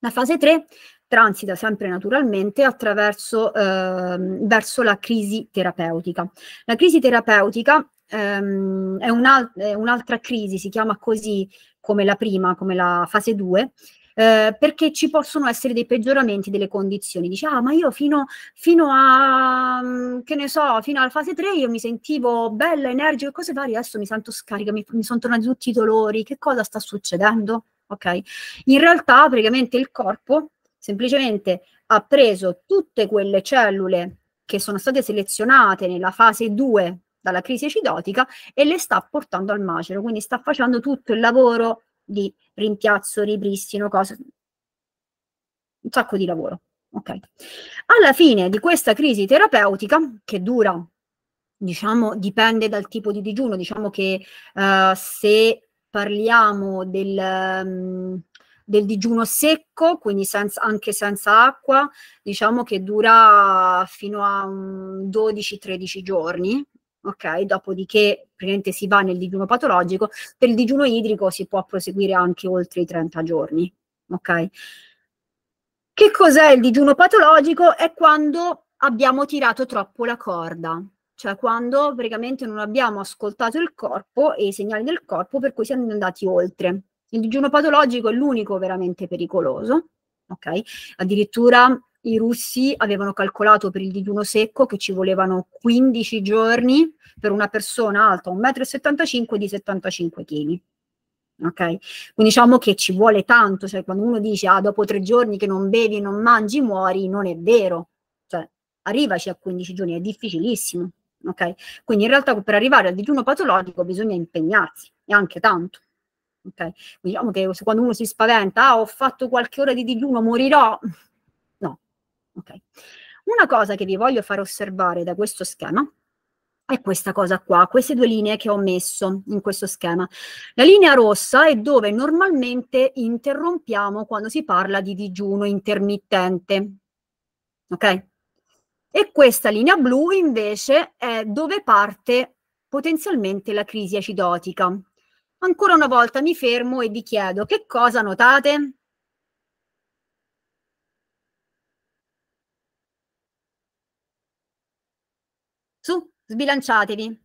La fase 3 transita sempre naturalmente attraverso eh, verso la crisi terapeutica. La crisi terapeutica ehm, è, un'al- è, un'altra crisi, si chiama così come la prima, come la fase 2, eh, perché ci possono essere dei peggioramenti delle condizioni. Dice, ah, ma io fino, fino a, mm, che ne so, fino alla fase 3 io mi sentivo bella, energica, cose varie, adesso mi sento scarica, mi, mi sono tornati tutti i dolori, che cosa sta succedendo? Ok? In realtà praticamente il corpo semplicemente ha preso tutte quelle cellule che sono state selezionate nella fase 2 dalla crisi acidotica e le sta portando al macero, quindi sta facendo tutto il lavoro di rimpiazzo, ripristino, cose. Un sacco di lavoro. Okay. Alla fine di questa crisi terapeutica, che dura, diciamo, dipende dal tipo di digiuno, diciamo che uh, se parliamo del, um, del, digiuno secco, quindi senza, anche senza acqua, diciamo che dura fino a 12-13 giorni, ok? Dopodiché praticamente si va nel digiuno patologico, per il digiuno idrico si può proseguire anche oltre i 30 giorni, ok? Che cos'è il digiuno patologico? È quando abbiamo tirato troppo la corda, cioè quando praticamente non abbiamo ascoltato il corpo e i segnali del corpo per cui siamo andati oltre. Il digiuno patologico è l'unico veramente pericoloso, ok? Addirittura i russi avevano calcolato per il digiuno secco che ci volevano 15 giorni per una persona alta 1,75 m di 75 kg. Ok? Quindi diciamo che ci vuole tanto, cioè quando uno dice ah, dopo tre giorni che non bevi, non mangi, muori, non è vero. Cioè, arrivaci a 15 giorni, è difficilissimo. Ok? Quindi in realtà per arrivare al digiuno patologico bisogna impegnarsi e anche tanto. Ok? Quindi diciamo che quando uno si spaventa, ah, ho fatto qualche ora di digiuno, morirò. Okay. Una cosa che vi voglio far osservare da questo schema è questa cosa qua, queste due linee che ho messo in questo schema. La linea rossa è dove normalmente interrompiamo quando si parla di digiuno intermittente. Ok? E questa linea blu invece è dove parte potenzialmente la crisi acidotica. Ancora una volta mi fermo e vi chiedo che cosa notate? Su, sbilanciatevi.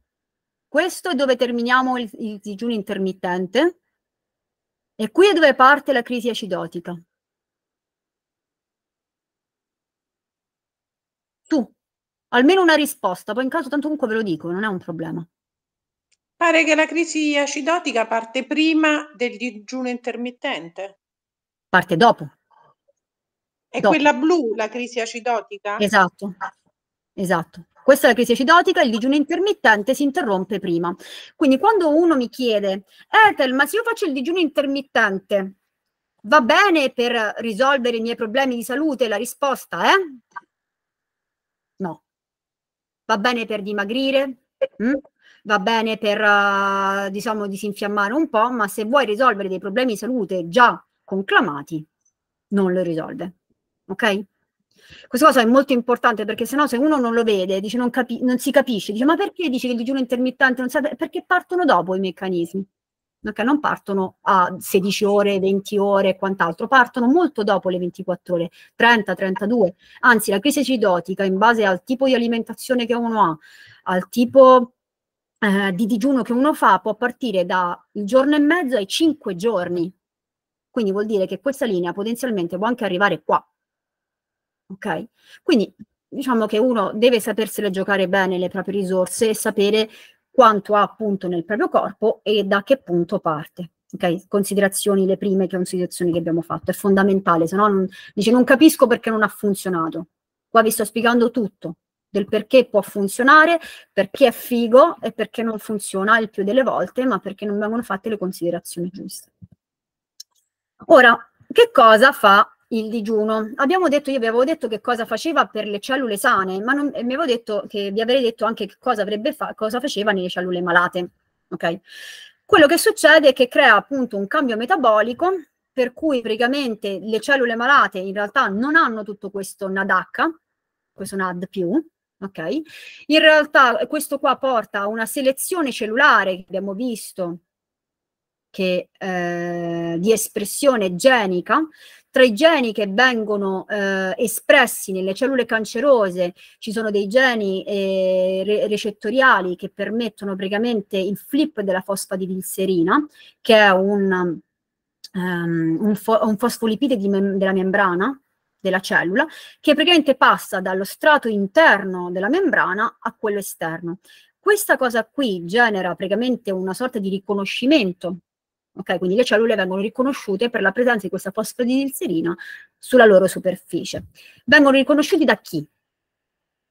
Questo è dove terminiamo il, il digiuno intermittente e qui è dove parte la crisi acidotica. Su, almeno una risposta, poi in caso tanto comunque ve lo dico, non è un problema. Pare che la crisi acidotica parte prima del digiuno intermittente. Parte dopo. È dopo. quella blu la crisi acidotica? Esatto, esatto. Questa è la crisi acidotica, il digiuno intermittente si interrompe prima. Quindi quando uno mi chiede, Ethel, ma se io faccio il digiuno intermittente, va bene per risolvere i miei problemi di salute? La risposta è no. Va bene per dimagrire? Mm? Va bene per, uh, diciamo, disinfiammare un po', ma se vuoi risolvere dei problemi di salute già conclamati, non lo risolve. Ok? Questa cosa è molto importante perché sennò se uno non lo vede, dice, non, capi- non si capisce, dice ma perché dice che il digiuno intermittente non sa perché partono dopo i meccanismi. Okay, non partono a 16 ore, 20 ore e quant'altro, partono molto dopo le 24 ore, 30, 32. Anzi, la crisi acidotica, in base al tipo di alimentazione che uno ha, al tipo eh, di digiuno che uno fa, può partire dal giorno e mezzo ai 5 giorni. Quindi vuol dire che questa linea potenzialmente può anche arrivare qua, ok? Quindi diciamo che uno deve sapersele giocare bene le proprie risorse e sapere quanto ha appunto nel proprio corpo e da che punto parte. Ok, considerazioni le prime considerazioni che abbiamo fatto, è fondamentale, se no non, dice non capisco perché non ha funzionato. Qua vi sto spiegando tutto del perché può funzionare, perché è figo e perché non funziona il più delle volte, ma perché non vengono fatte le considerazioni giuste. Ora, che cosa fa il digiuno. Abbiamo detto, io vi avevo detto che cosa faceva per le cellule sane, ma non, mi avevo detto che vi avrei detto anche che cosa, avrebbe fa, cosa faceva nelle cellule malate. Okay? Quello che succede è che crea appunto un cambio metabolico per cui praticamente le cellule malate in realtà non hanno tutto questo NADH, questo NAD+, ok? In realtà questo qua porta a una selezione cellulare che abbiamo visto che, eh, di espressione genica. Tra i geni che vengono eh, espressi nelle cellule cancerose ci sono dei geni eh, re- recettoriali che permettono praticamente il flip della fosfadilserina, che è un, um, un, fo- un fosfolipide mem- della membrana, della cellula, che praticamente passa dallo strato interno della membrana a quello esterno. Questa cosa qui genera praticamente una sorta di riconoscimento Ok, quindi le cellule vengono riconosciute per la presenza di questa fosfodilserina sulla loro superficie. Vengono riconosciuti da chi?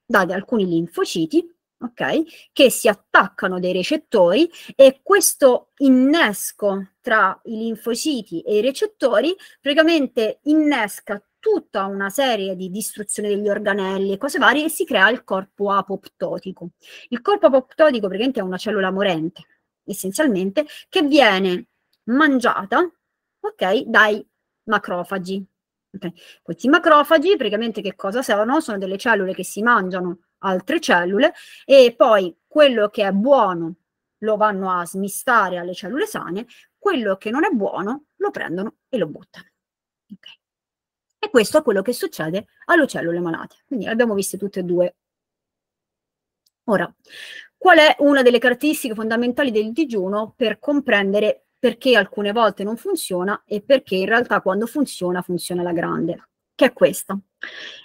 Da alcuni linfociti, ok, Che si attaccano dei recettori e questo innesco tra i linfociti e i recettori praticamente innesca tutta una serie di distruzioni degli organelli e cose varie e si crea il corpo apoptotico. Il corpo apoptotico praticamente è una cellula morente, essenzialmente, che viene mangiata, ok, dai macrofagi. Okay. Questi macrofagi praticamente che cosa sono? Sono delle cellule che si mangiano altre cellule e poi quello che è buono lo vanno a smistare alle cellule sane, quello che non è buono lo prendono e lo buttano. Okay. E questo è quello che succede alle cellule malate. Quindi l'abbiamo viste tutte e due. Ora, qual è una delle caratteristiche fondamentali del digiuno per comprendere perché alcune volte non funziona e perché in realtà quando funziona funziona la grande, che è questa.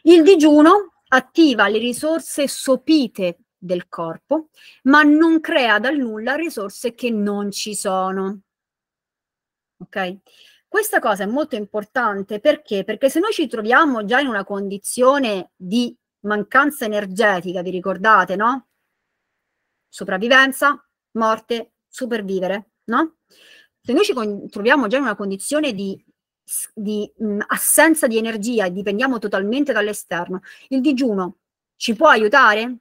Il digiuno attiva le risorse sopite del corpo, ma non crea dal nulla risorse che non ci sono. Ok? Questa cosa è molto importante perché? Perché se noi ci troviamo già in una condizione di mancanza energetica, vi ricordate, no? Sopravvivenza, morte, supervivere, no? Cioè noi ci troviamo già in una condizione di, di mh, assenza di energia e dipendiamo totalmente dall'esterno. Il digiuno ci può aiutare?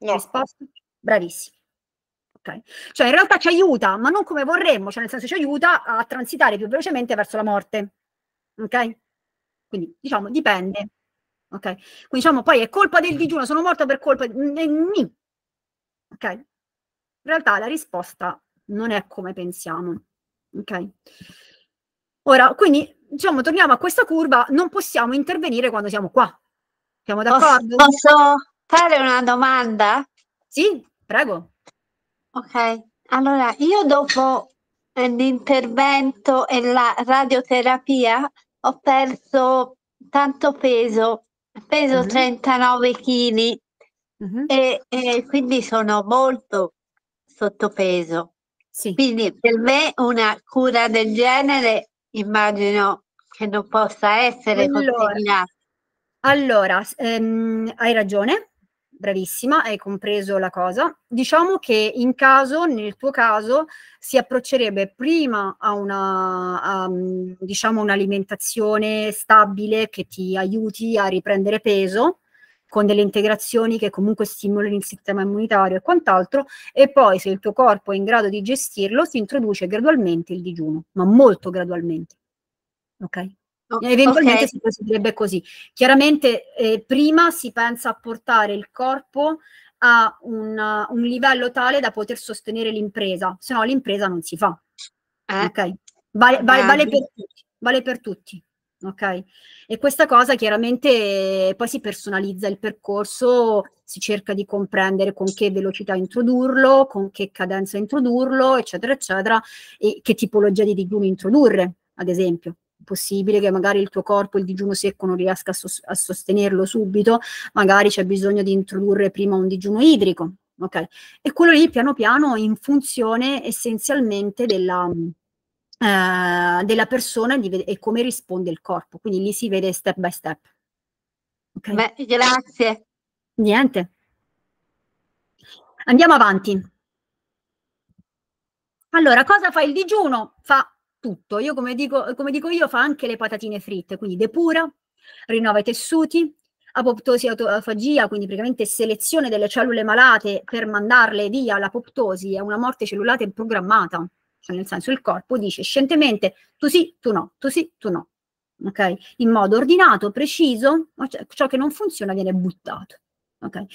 No. Risposta? Bravissimo. Okay. Cioè in realtà ci aiuta, ma non come vorremmo, cioè nel senso ci aiuta a transitare più velocemente verso la morte. Ok? Quindi diciamo dipende. Ok? Quindi diciamo poi è colpa del digiuno, sono morto per colpa di... Eh, ok? In realtà la risposta non è come pensiamo. Ok? Ora, quindi, diciamo, torniamo a questa curva, non possiamo intervenire quando siamo qua. Siamo d'accordo? Posso, fare una domanda? Sì, prego. Ok, allora io dopo l'intervento e la radioterapia ho perso tanto peso, peso mm-hmm. 39 kg mm-hmm. e, e quindi sono molto sottopeso. Sì. Quindi per me una cura del genere immagino che non possa essere allora, Allora, ehm, hai ragione, bravissima, hai compreso la cosa. Diciamo che in caso, nel tuo caso, si approccierebbe prima a una, a, mm, diciamo, un'alimentazione stabile che ti aiuti a riprendere peso con delle integrazioni che comunque stimolano il sistema immunitario e quant'altro, e poi se il tuo corpo è in grado di gestirlo, si introduce gradualmente il digiuno, ma molto gradualmente. Ok? Oh, Eventualmente okay. si procederebbe così. Chiaramente eh, prima si pensa a portare il corpo a un, un livello tale da poter sostenere l'impresa, se no l'impresa non si fa. Eh. Okay? Vale, vale, vale per tutti. Vale per tutti ok? E questa cosa chiaramente poi si personalizza il percorso, si cerca di comprendere con che velocità introdurlo, con che cadenza introdurlo, eccetera, eccetera, e che tipologia di digiuno introdurre, ad esempio. È possibile che magari il tuo corpo, il digiuno secco, non riesca a, sos- a sostenerlo subito, magari c'è bisogno di introdurre prima un digiuno idrico, ok? E quello lì piano piano in funzione essenzialmente della eh, della persona e come risponde il corpo. Quindi lì si vede step by step. Okay. Beh, grazie. Niente. Andiamo avanti. Allora, cosa fa il digiuno? Fa tutto. Io, come dico, come dico io, fa anche le patatine fritte, quindi depura, rinnova i tessuti, apoptosi e autofagia, quindi praticamente selezione delle cellule malate per mandarle via. L'apoptosi è una morte cellulare programmata cioè nel senso il corpo dice scientemente tu sì, tu no, tu sì, tu no, okay? In modo ordinato, preciso, cioè, ciò che non funziona viene buttato. Okay.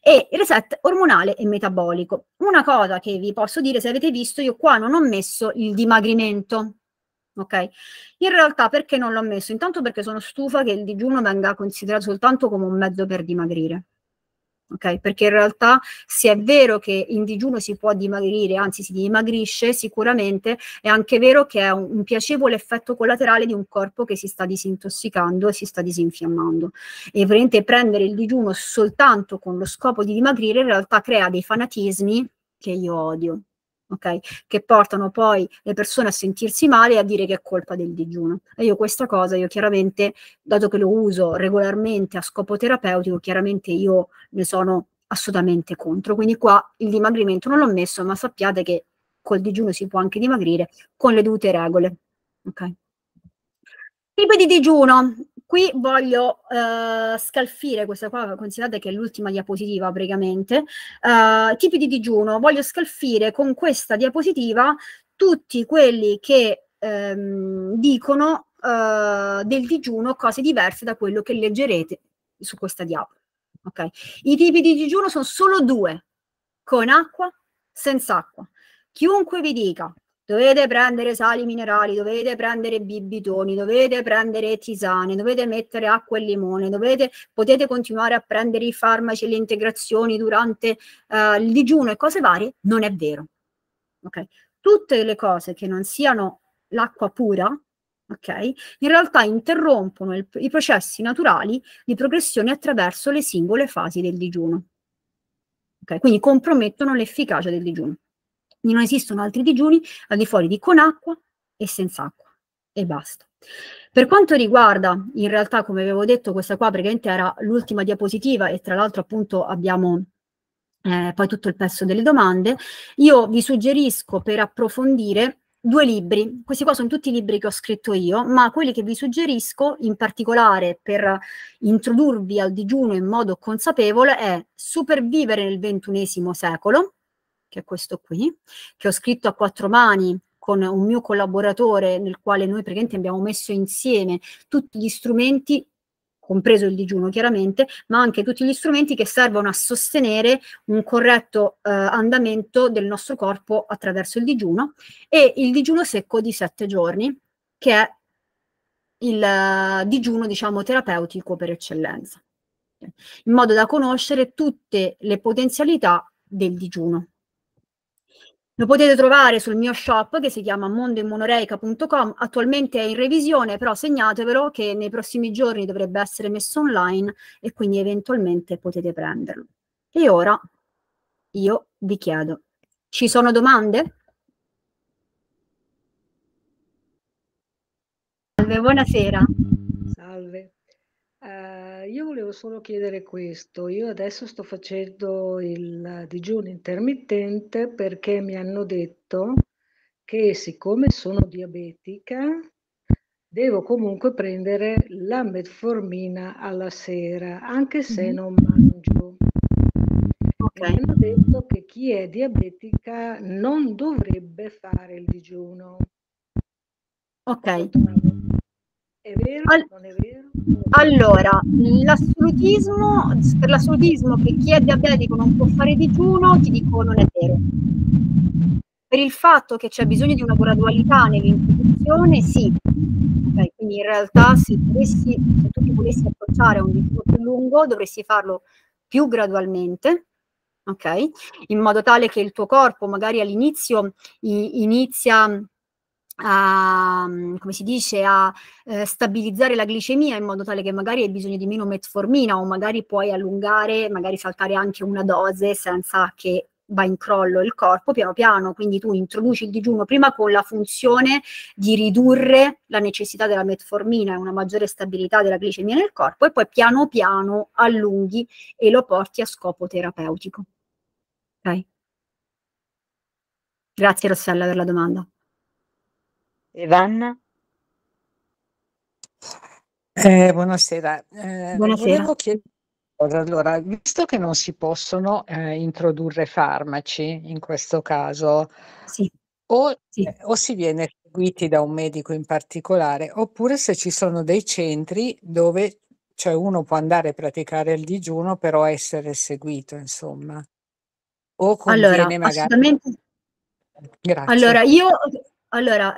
E il reset ormonale e metabolico. Una cosa che vi posso dire, se avete visto, io qua non ho messo il dimagrimento. Ok? In realtà perché non l'ho messo? Intanto perché sono stufa che il digiuno venga considerato soltanto come un mezzo per dimagrire ok? Perché in realtà se è vero che in digiuno si può dimagrire, anzi si dimagrisce sicuramente, è anche vero che è un, un piacevole effetto collaterale di un corpo che si sta disintossicando e si sta disinfiammando. E ovviamente prendere il digiuno soltanto con lo scopo di dimagrire in realtà crea dei fanatismi che io odio okay? che portano poi le persone a sentirsi male e a dire che è colpa del digiuno. E io questa cosa, io chiaramente, dato che lo uso regolarmente a scopo terapeutico, chiaramente io ne sono assolutamente contro. Quindi qua il dimagrimento non l'ho messo, ma sappiate che col digiuno si può anche dimagrire con le dovute regole. Okay? Tipi di digiuno. Qui voglio uh, scalfire, questa qua considerate che è l'ultima diapositiva praticamente, uh, tipi di digiuno, voglio scalfire con questa diapositiva tutti quelli che um, dicono uh, del digiuno cose diverse da quello che leggerete su questa diapo. Okay. I tipi di digiuno sono solo due, con acqua, senza acqua. Chiunque vi dica dovete prendere sali minerali, dovete prendere bibitoni, dovete prendere tisane, dovete mettere acqua e limone, dovete, potete continuare a prendere i farmaci e le integrazioni durante uh, il digiuno e cose varie, non è vero. Okay? Tutte le cose che non siano l'acqua pura, okay, in realtà interrompono il, i processi naturali di progressione attraverso le singole fasi del digiuno. Okay? Quindi compromettono l'efficacia del digiuno quindi non esistono altri digiuni al di fuori di con acqua e senza acqua e basta. Per quanto riguarda, in realtà, come avevo detto, questa qua praticamente era l'ultima diapositiva e tra l'altro appunto abbiamo eh, poi tutto il pezzo delle domande, io vi suggerisco per approfondire due libri. Questi qua sono tutti i libri che ho scritto io, ma quelli che vi suggerisco in particolare per introdurvi al digiuno in modo consapevole è Supervivere nel ventunesimo secolo, che è questo qui, che ho scritto a quattro mani con un mio collaboratore nel quale noi praticamente abbiamo messo insieme tutti gli strumenti compreso il digiuno chiaramente, ma anche tutti gli strumenti che servono a sostenere un corretto eh, andamento del nostro corpo attraverso il digiuno e il digiuno secco di sette giorni, che è il uh, digiuno, diciamo, terapeutico per eccellenza, in modo da conoscere tutte le potenzialità del digiuno. Lo potete trovare sul mio shop che si chiama mondoimmunoreica.com, attualmente è in revisione, però segnatevelo che nei prossimi giorni dovrebbe essere messo online e quindi eventualmente potete prenderlo. E ora io vi chiedo, ci sono domande? Salve, buonasera. Salve. Eh, io volevo solo chiedere questo. Io adesso sto facendo il digiuno intermittente perché mi hanno detto che siccome sono diabetica devo comunque prendere la metformina alla sera anche se mm-hmm. non mangio. Okay. Mi hanno detto che chi è diabetica non dovrebbe fare il digiuno. Ok. È vero? Al- non è vero? Allora, l'assolutismo, per l'assolutismo che chi è diabetico non può fare digiuno, ti dico non è vero. Per il fatto che c'è bisogno di una gradualità nell'introduzione, sì. Okay, quindi in realtà se, dovessi, se tu ti volessi approcciare a un digiuno più lungo, dovresti farlo più gradualmente, ok? In modo tale che il tuo corpo magari all'inizio inizia a, come si dice, a eh, stabilizzare la glicemia in modo tale che magari hai bisogno di meno metformina o magari puoi allungare, magari saltare anche una dose senza che va in crollo il corpo piano piano, quindi tu introduci il digiuno prima con la funzione di ridurre la necessità della metformina e una maggiore stabilità della glicemia nel corpo e poi piano piano allunghi e lo porti a scopo terapeutico. Okay. Grazie Rossella per la domanda. Evanna? Eh, buonasera. Eh, buonasera. Chiedere, allora, visto che non si possono eh, introdurre farmaci in questo caso, sì. O, sì. Eh, o, si viene seguiti da un medico in particolare, oppure se ci sono dei centri dove cioè, uno può andare a praticare il digiuno, però essere seguito, insomma. O conviene allora, magari... Assolutamente... Grazie. Allora, io allora,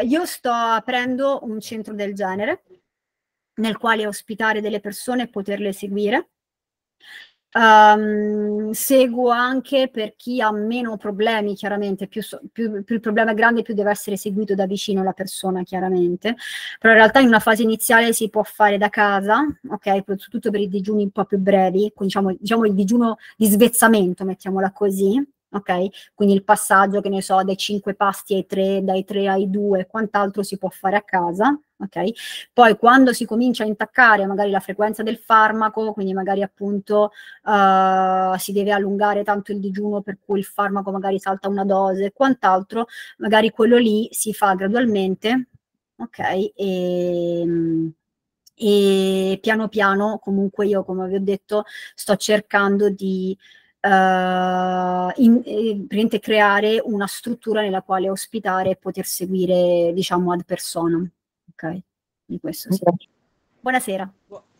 eh, io sto aprendo un centro del genere nel quale ospitare delle persone e poterle seguire. Um, seguo anche per chi ha meno problemi, chiaramente, più, più, più, il problema è grande, più deve essere seguito da vicino la persona, chiaramente. Però in realtà in una fase iniziale si può fare da casa, ok? Soprattutto per i digiuni un po' più brevi, diciamo, diciamo il digiuno di svezzamento, mettiamola così ok? Quindi il passaggio, che ne so, dai 5 pasti ai 3, dai 3 ai 2, quant'altro si può fare a casa, ok? Poi quando si comincia a intaccare magari la frequenza del farmaco, quindi magari appunto uh, si deve allungare tanto il digiuno per cui il farmaco magari salta una dose, quant'altro, magari quello lì si fa gradualmente, ok? E ehm, e piano piano comunque io come vi ho detto sto cercando di eh, in, eh, creare una struttura nella quale ospitare e poter seguire, diciamo, ad persona. Ok, di questo sì. Buonasera.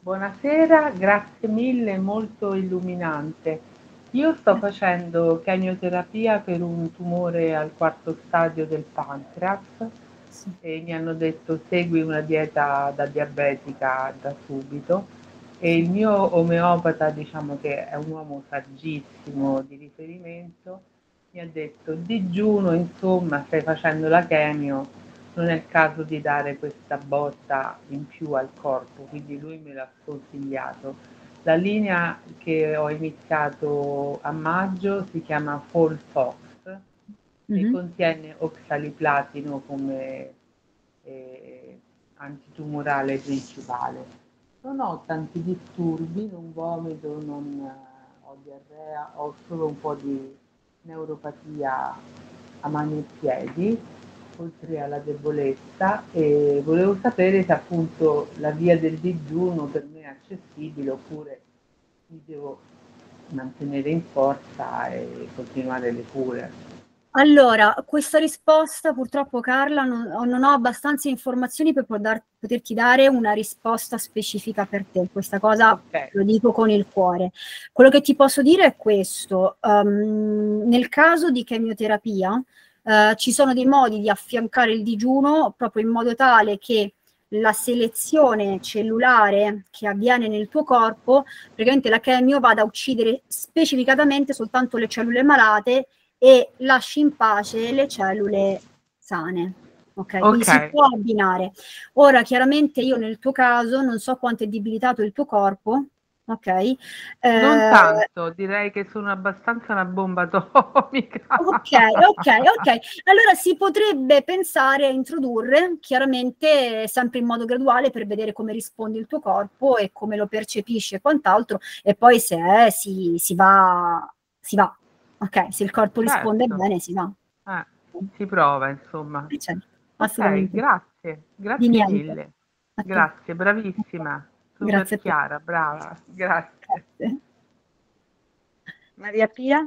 buonasera, grazie mille, molto illuminante. Io sto eh. facendo chemioterapia per un tumore al quarto stadio del pancreas sì. e mi hanno detto segui una dieta da diabetica da subito e il mio omeopata, diciamo che è un uomo saggissimo di riferimento, mi ha detto digiuno, insomma, stai facendo la chemio, non è il caso di dare questa botta in più al corpo, quindi lui me l'ha consigliato. La linea che ho iniziato a maggio si chiama Fall Fox mm-hmm. e contiene oxaliplatino come eh, antitumorale principale non ho tanti disturbi, non vomito, non eh, ho diarrea, ho solo un po' di neuropatia a mani e piedi, oltre alla debolezza, e volevo sapere se appunto la via del digiuno per me è accessibile oppure mi devo mantenere in forza e continuare le cure. Allora, questa risposta purtroppo Carla non, non ho abbastanza informazioni per poter, poterti dare una risposta specifica per te, questa cosa okay. lo dico con il cuore. Quello che ti posso dire è questo, um, nel caso di chemioterapia uh, ci sono dei modi di affiancare il digiuno proprio in modo tale che la selezione cellulare che avviene nel tuo corpo, praticamente la chemio vada a uccidere specificatamente soltanto le cellule malate e lasci in pace le cellule sane. Ok, quindi si può abbinare. Ora, chiaramente io nel tuo caso non so quanto è debilitato il tuo corpo, ok? Eh, non tanto, direi che sono abbastanza una bomba atomica. Ok, ok, ok. Allora si potrebbe pensare a introdurre, chiaramente sempre in modo graduale per vedere come risponde il tuo corpo e come lo percepisce e quant'altro, e poi se è, si, si va, si va Ok, se il corpo risponde certo. bene si va. Eh, si prova, insomma. Eh, certo, okay, grazie, grazie mille. Grazie, bravissima. Super grazie Chiara, brava. Grazie. grazie. Maria Pia?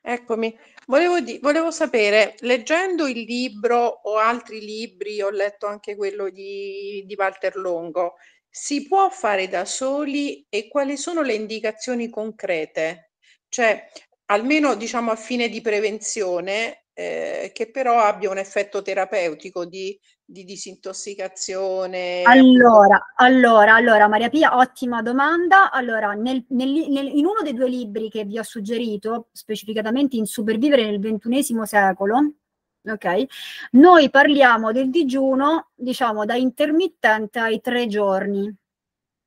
Eccomi, volevo, di- volevo, sapere, leggendo il libro o altri libri, ho letto anche quello di, di Walter Longo, si può fare da soli e quali sono le indicazioni concrete? Cioè, almeno diciamo a fine di prevenzione, eh, che però abbia un effetto terapeutico di, di disintossicazione? Allora, allora, allora, Maria Pia, ottima domanda. Allora, nel, nel, nel, in uno dei due libri che vi ho suggerito, specificatamente in Supervivere nel XXI secolo, ok? Noi parliamo del digiuno, diciamo, da intermittente ai tre giorni.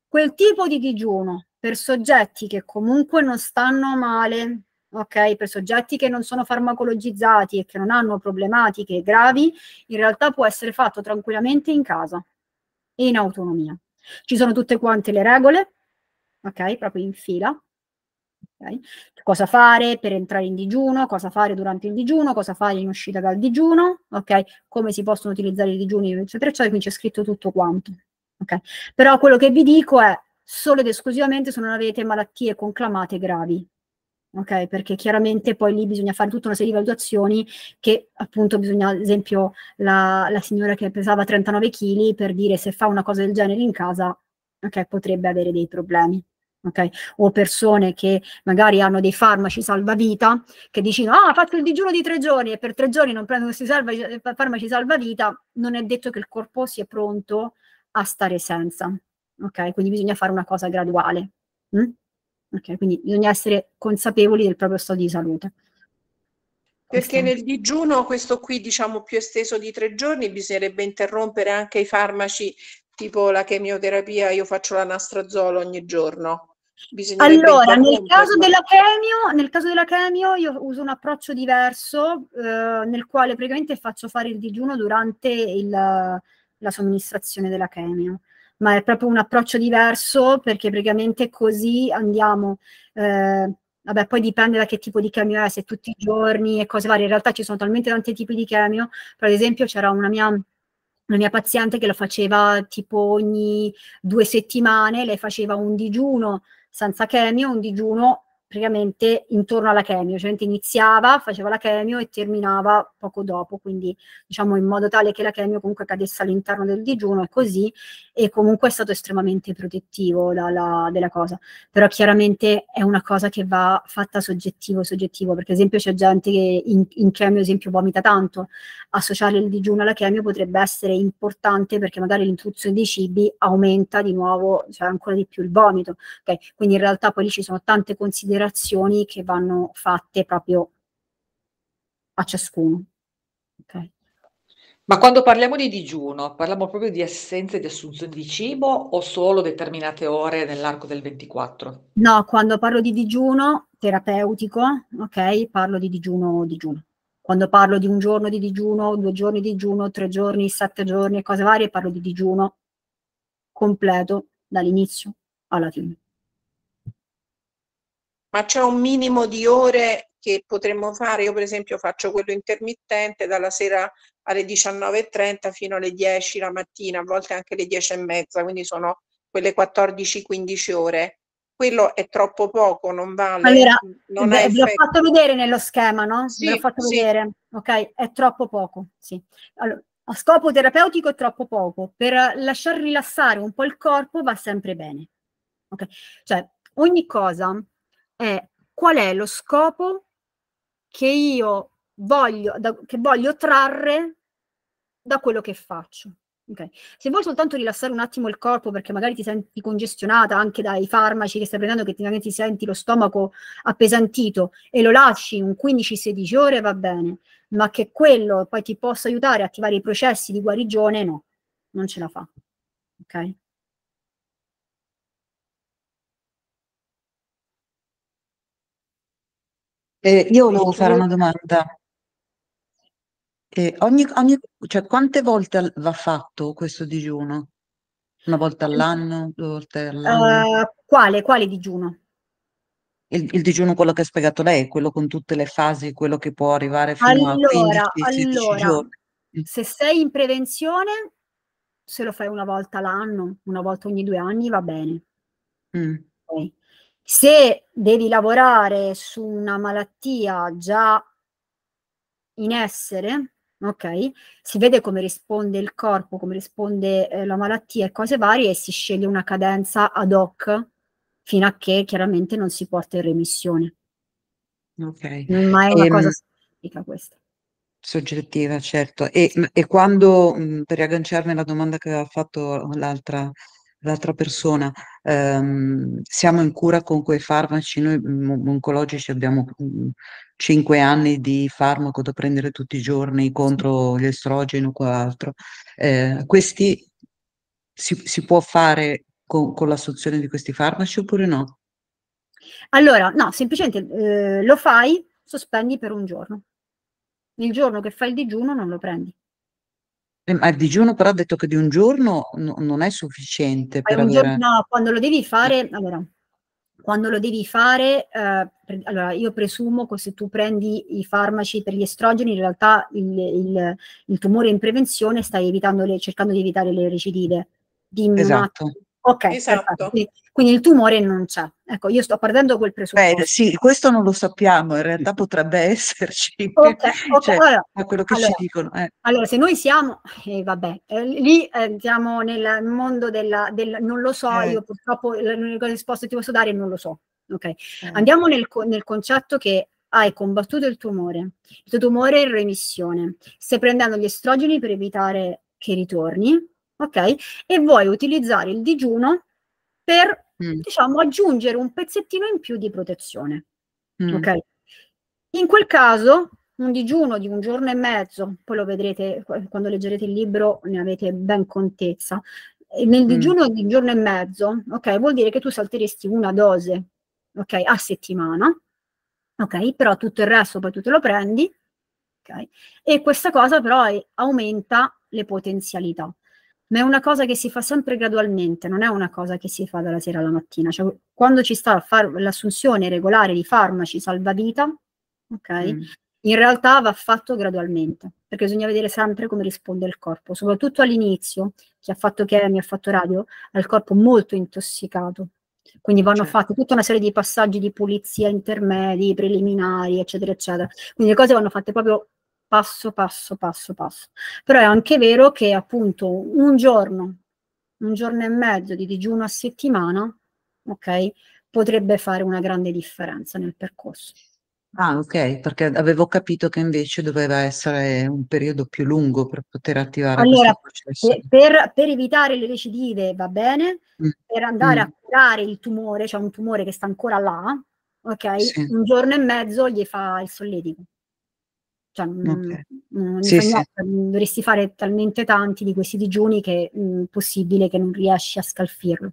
Quel tipo di digiuno, per soggetti che comunque non stanno male, ok? Per soggetti che non sono farmacologizzati e che non hanno problematiche gravi, in realtà può essere fatto tranquillamente in casa e in autonomia. Ci sono tutte quante le regole, ok? Proprio in fila. Okay. Cosa fare per entrare in digiuno, cosa fare durante il digiuno, cosa fare in uscita dal digiuno, okay. come si possono utilizzare i digiuni, eccetera, eccetera, quindi c'è scritto tutto quanto. Okay. Però quello che vi dico è solo ed esclusivamente se non avete malattie conclamate gravi. Ok, perché chiaramente poi lì bisogna fare tutta una serie di valutazioni che appunto bisogna, ad esempio, la, la signora che pesava 39 kg per dire se fa una cosa del genere in casa, ok, potrebbe avere dei problemi. Okay? O persone che magari hanno dei farmaci salvavita che dicono ah, faccio il digiuno di tre giorni e per tre giorni non prendo questi salva, farmaci salvavita, non è detto che il corpo sia pronto a stare senza ok? Quindi bisogna fare una cosa graduale. Mm? Okay, quindi bisogna essere consapevoli del proprio stato di salute. Perché nel digiuno, questo qui diciamo più esteso di tre giorni, bisognerebbe interrompere anche i farmaci tipo la chemioterapia, io faccio la l'anastrazolo ogni giorno. allora, nel caso, chemio, nel caso, della chemio, io uso un approccio diverso eh, nel quale praticamente faccio fare il digiuno durante il, la somministrazione della chemio ma è proprio un approccio diverso perché praticamente così andiamo, eh, vabbè poi dipende da che tipo di cameo è, se tutti i giorni e cose varie, in realtà ci sono talmente tanti tipi di cameo, per esempio c'era una mia una mia paziente che lo faceva tipo ogni due settimane, lei faceva un digiuno senza chemio, un digiuno praticamente intorno alla chemio, cioè iniziava, faceva la chemio e terminava poco dopo, quindi diciamo in modo tale che la chemio comunque cadesse all'interno del digiuno e così, e comunque è stato estremamente protettivo dalla, della cosa, però chiaramente è una cosa che va fatta soggettivo, soggettivo, perché ad esempio c'è gente che in, in chemio ad esempio vomita tanto, associare il digiuno alla chemio potrebbe essere importante perché magari l'introduzione dei cibi aumenta di nuovo, cioè ancora di più il vomito, okay? quindi in realtà poi lì ci sono tante considerazioni considerazioni che vanno fatte proprio a ciascuno. Okay. Ma quando parliamo di digiuno, parliamo proprio di assenza e di assunzione di cibo o solo determinate ore nell'arco del 24? No, quando parlo di digiuno terapeutico, ok, parlo di digiuno digiuno. Quando parlo di un giorno di digiuno, due giorni di digiuno, tre giorni, sette giorni, cose varie, parlo di digiuno completo dall'inizio alla fine ma c'è un minimo di ore che potremmo fare. Io per esempio faccio quello intermittente dalla sera alle 19.30 fino alle 10 la mattina, a volte anche alle mezza, quindi sono quelle 14-15 ore. Quello è troppo poco, non vale. Allora, non vi ho fatto vedere nello schema, no? Sì, ve l'ho fatto sì. vedere. Ok, è troppo poco, sì. Allora, a scopo terapeutico è troppo poco. Per lasciar rilassare un po' il corpo va sempre bene. Ok, cioè ogni cosa è qual è lo scopo che io voglio, da, che voglio trarre da quello che faccio. Okay. Se vuoi soltanto rilassare un attimo il corpo perché magari ti senti congestionata anche dai farmaci che stai prendendo, che ti, ti senti lo stomaco appesantito e lo lasci un 15-16 ore va bene, ma che quello poi ti possa aiutare a attivare i processi di guarigione, no, non ce la fa. Okay? Eh, io volevo fare una domanda. Eh, ogni, ogni- cioè, quante volte va fatto questo digiuno? Una volta all'anno? Due volte all'anno? Ehm, quale quale digiuno? Il il digiuno quello che ha spiegato lei, quello con tutte le fasi, quello che può arrivare fino a Allora, 15, 16 allora, giorni? Mm. se sei in prevenzione, se lo fai una volta all'anno, una volta ogni due anni va bene Mh. Mm. okay. Se devi lavorare su una malattia già in essere, ok? Si vede come risponde il corpo, come risponde eh, la malattia e cose varie e si sceglie una cadenza ad hoc fino a che chiaramente non si porta in remissione. Ok. Ma è una ehm, cosa specifica questa. Soggettiva, certo. E, e quando, mh, mm, per riagganciarmi alla domanda che aveva fatto l'altra l'altra persona, ehm, siamo in cura con quei farmaci, noi oncologici abbiamo mm, cinque anni di farmaco da prendere tutti i giorni contro gli estrogeni o altro. Eh, questi si, si, può fare con, con l'assunzione di questi farmaci oppure no? Allora, no, semplicemente eh, lo fai, sospendi per un giorno. Il giorno che fai il digiuno non lo prendi. Eh, ma il digiuno però ha detto che di un giorno no- non è sufficiente per avere... giorno, no, quando lo devi fare, allora, quando lo devi fare, eh, pre- allora, io presumo che se tu prendi i farmaci per gli estrogeni, in realtà il, il, il tumore in prevenzione stai evitando le, cercando di evitare le recidive. Di esatto. Matti Ok, esatto. Quindi, il tumore non c'è. Ecco, io sto perdendo quel presupposto. Beh, sì, questo non lo sappiamo, in realtà potrebbe esserci. Okay, okay, cioè, allora, quello che allora, ci dicono. Eh. Allora, se noi siamo, eh, vabbè, eh, lì entriamo eh, nel mondo della, del non lo so, eh. io purtroppo l'unica risposta che ti posso dare è non lo so. Okay. Andiamo nel, nel concetto che hai combattuto il tumore, il tuo tumore è in remissione, stai prendendo gli estrogeni per evitare che ritorni, ok? E vuoi utilizzare il digiuno per, mm. diciamo, aggiungere un pezzettino in più di protezione, mm. ok? In quel caso, un digiuno di un giorno e mezzo, poi lo vedrete quando leggerete il libro, ne avete ben contezza. Nel mm. digiuno mm. di un giorno e mezzo, ok, vuol dire che tu salteresti una dose, ok, a settimana, ok, però tutto il resto poi tu te lo prendi, ok, e questa cosa però è, aumenta le potenzialità, ma è una cosa che si fa sempre gradualmente, non è una cosa che si fa dalla sera alla mattina. Cioè, quando ci sta far- l'assunzione regolare di farmaci salvavita, okay, mm. in realtà va fatto gradualmente, perché bisogna vedere sempre come risponde il corpo, soprattutto all'inizio, chi ha fatto che mi ha fatto radio, ha il corpo molto intossicato. Quindi vanno certo. fatte tutta una serie di passaggi di pulizia intermedi, preliminari, eccetera, eccetera. Quindi le cose vanno fatte proprio passo, passo, passo, passo. Però è anche vero che appunto un giorno, un giorno e mezzo di digiuno a settimana, ok, potrebbe fare una grande differenza nel percorso. Ah, ok, perché avevo capito che invece doveva essere un periodo più lungo per poter attivare allora, per, per, per, evitare le recidive va bene, mm. per andare mm. a curare il tumore, cioè un tumore che sta ancora là, ok, sì. un giorno e mezzo gli fa il solletico. Cioè, mm, okay. mh, mm, sì, sì. Mm, dovresti fare talmente tanti di questi digiuni che è possibile che non riesci a scalfirlo.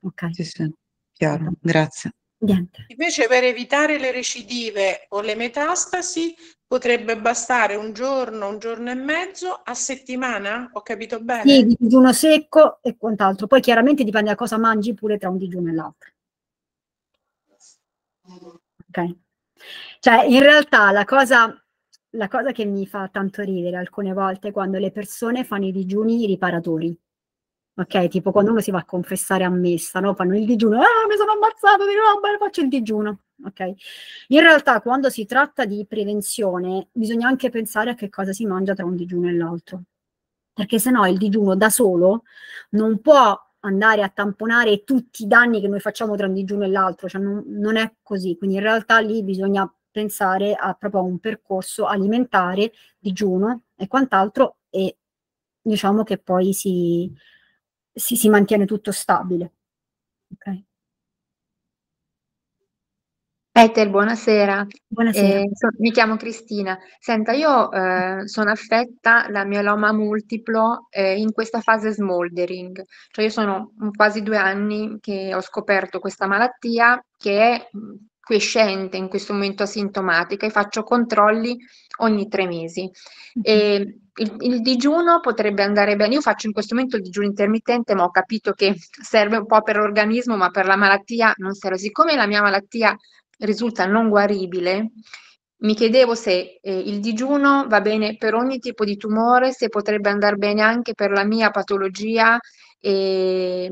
Ok. Sì, sì. Chiaro, grazie. Niente. Invece per evitare le recidive o le metastasi potrebbe bastare un giorno, un giorno e mezzo a settimana, ho capito bene? Sì, digiuno secco e quant'altro. Poi chiaramente dipende da cosa mangi pure tra un digiuno e l'altro. Ok. Cioè, in realtà la cosa la cosa che mi fa tanto ridere alcune volte quando le persone fanno i digiuni riparatori. Ok, tipo quando uno si va a confessare a messa, no? Fanno il digiuno, ah, mi sono ammazzato di roba, faccio il digiuno. Ok. In realtà, quando si tratta di prevenzione, bisogna anche pensare a che cosa si mangia tra un digiuno e l'altro. Perché sennò il digiuno da solo non può andare a tamponare tutti i danni che noi facciamo tra un digiuno e l'altro, cioè non, non è così. Quindi in realtà lì bisogna pensare a proprio a un percorso alimentare, digiuno e quant'altro e diciamo che poi si, si, si mantiene tutto stabile. Okay. Peter, buonasera. buonasera. Eh, so, mi chiamo Cristina. Senta, io eh, sono affetta da mieloma multiplo eh, in questa fase smoldering, cioè io sono quasi due anni che ho scoperto questa malattia che è crescente in questo momento asintomatica e faccio controlli ogni tre mesi. mm Il, il, digiuno potrebbe andare bene, io faccio in questo momento il digiuno intermittente, ma ho capito che serve un po' per l'organismo, ma per la malattia non serve. Siccome la mia malattia risulta non guaribile, mi chiedevo se eh, il digiuno va bene per ogni tipo di tumore, se potrebbe andare bene anche per la mia patologia. E,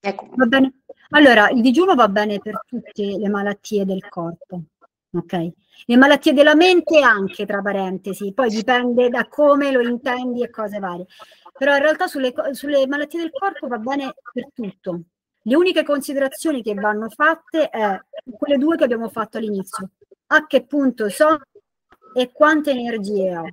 ecco. Va bene. Allora, il digiuno va bene per tutte le malattie del corpo, ok? Le malattie della mente anche, tra parentesi, poi dipende da come lo intendi e cose varie. Però in realtà sulle, sulle malattie del corpo va bene per tutto. Le uniche considerazioni che vanno fatte sono quelle due che abbiamo fatto all'inizio. A che punto sono e quante energie ho?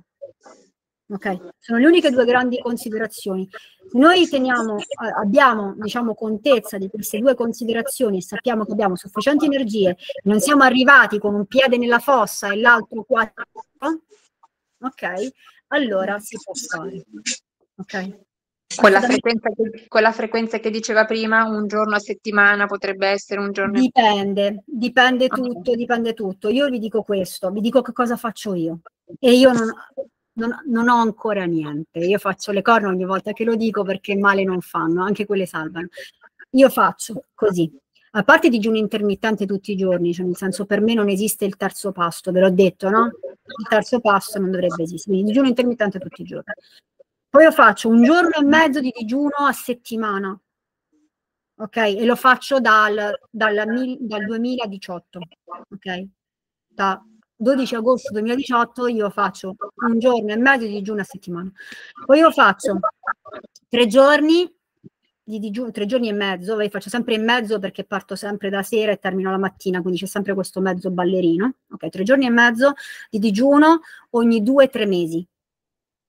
Ok, Sono le uniche due grandi considerazioni. Se noi teniamo, eh, abbiamo diciamo, contezza di queste due considerazioni e sappiamo che abbiamo sufficienti energie, non siamo arrivati con un piede nella fossa e l'altro qua, ok? Allora si può fare. Okay? Con la, che, con la, frequenza che, diceva prima, un giorno a settimana potrebbe essere un giorno. Dipende, dipende tutto, dipende tutto. Io vi dico questo, vi dico che cosa faccio io. E io non, non, non, ho ancora niente. Io faccio le corna ogni volta che lo dico perché male non fanno, anche quelle salvano. Io faccio così. A parte digiuno intermittente tutti i giorni, cioè nel senso per me non esiste il terzo pasto, ve l'ho detto, no? Il terzo pasto non dovrebbe esistere, quindi digiuno intermittente tutti i giorni. Poi io faccio un giorno e mezzo di digiuno a settimana, ok? E lo faccio dal, dal, dal 2018, ok? Da 12 agosto 2018 io faccio un giorno e mezzo di digiuno a settimana. Poi io faccio tre giorni di digiuno, tre giorni e mezzo, e faccio sempre e mezzo perché parto sempre da sera e termino la mattina, quindi c'è sempre questo mezzo ballerino. Ok, tre giorni e mezzo di digiuno ogni due o tre mesi.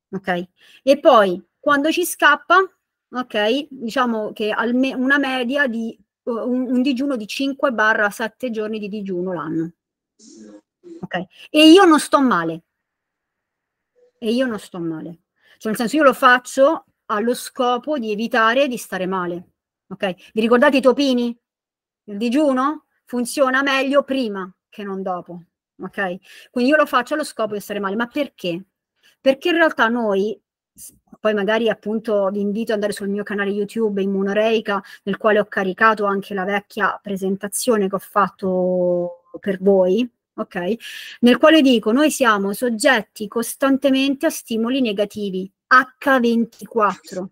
Ok, e poi quando ci scappa, ok, diciamo che alme- una media di uh, un, un digiuno di 5-7 barra giorni di digiuno l'anno. Okay. E io non sto male. E io non sto male. Cioè, nel senso, io lo faccio allo scopo di evitare di stare male. Ok? Vi ricordate i topini? Il digiuno funziona meglio prima che non dopo. Ok? Quindi io lo faccio allo scopo di stare male. Ma perché? Perché in realtà noi poi magari appunto vi invito ad andare sul mio canale YouTube Immunoreica, nel quale ho caricato anche la vecchia presentazione che ho fatto per voi, ok? Nel quale dico noi siamo soggetti costantemente a stimoli negativi, H24.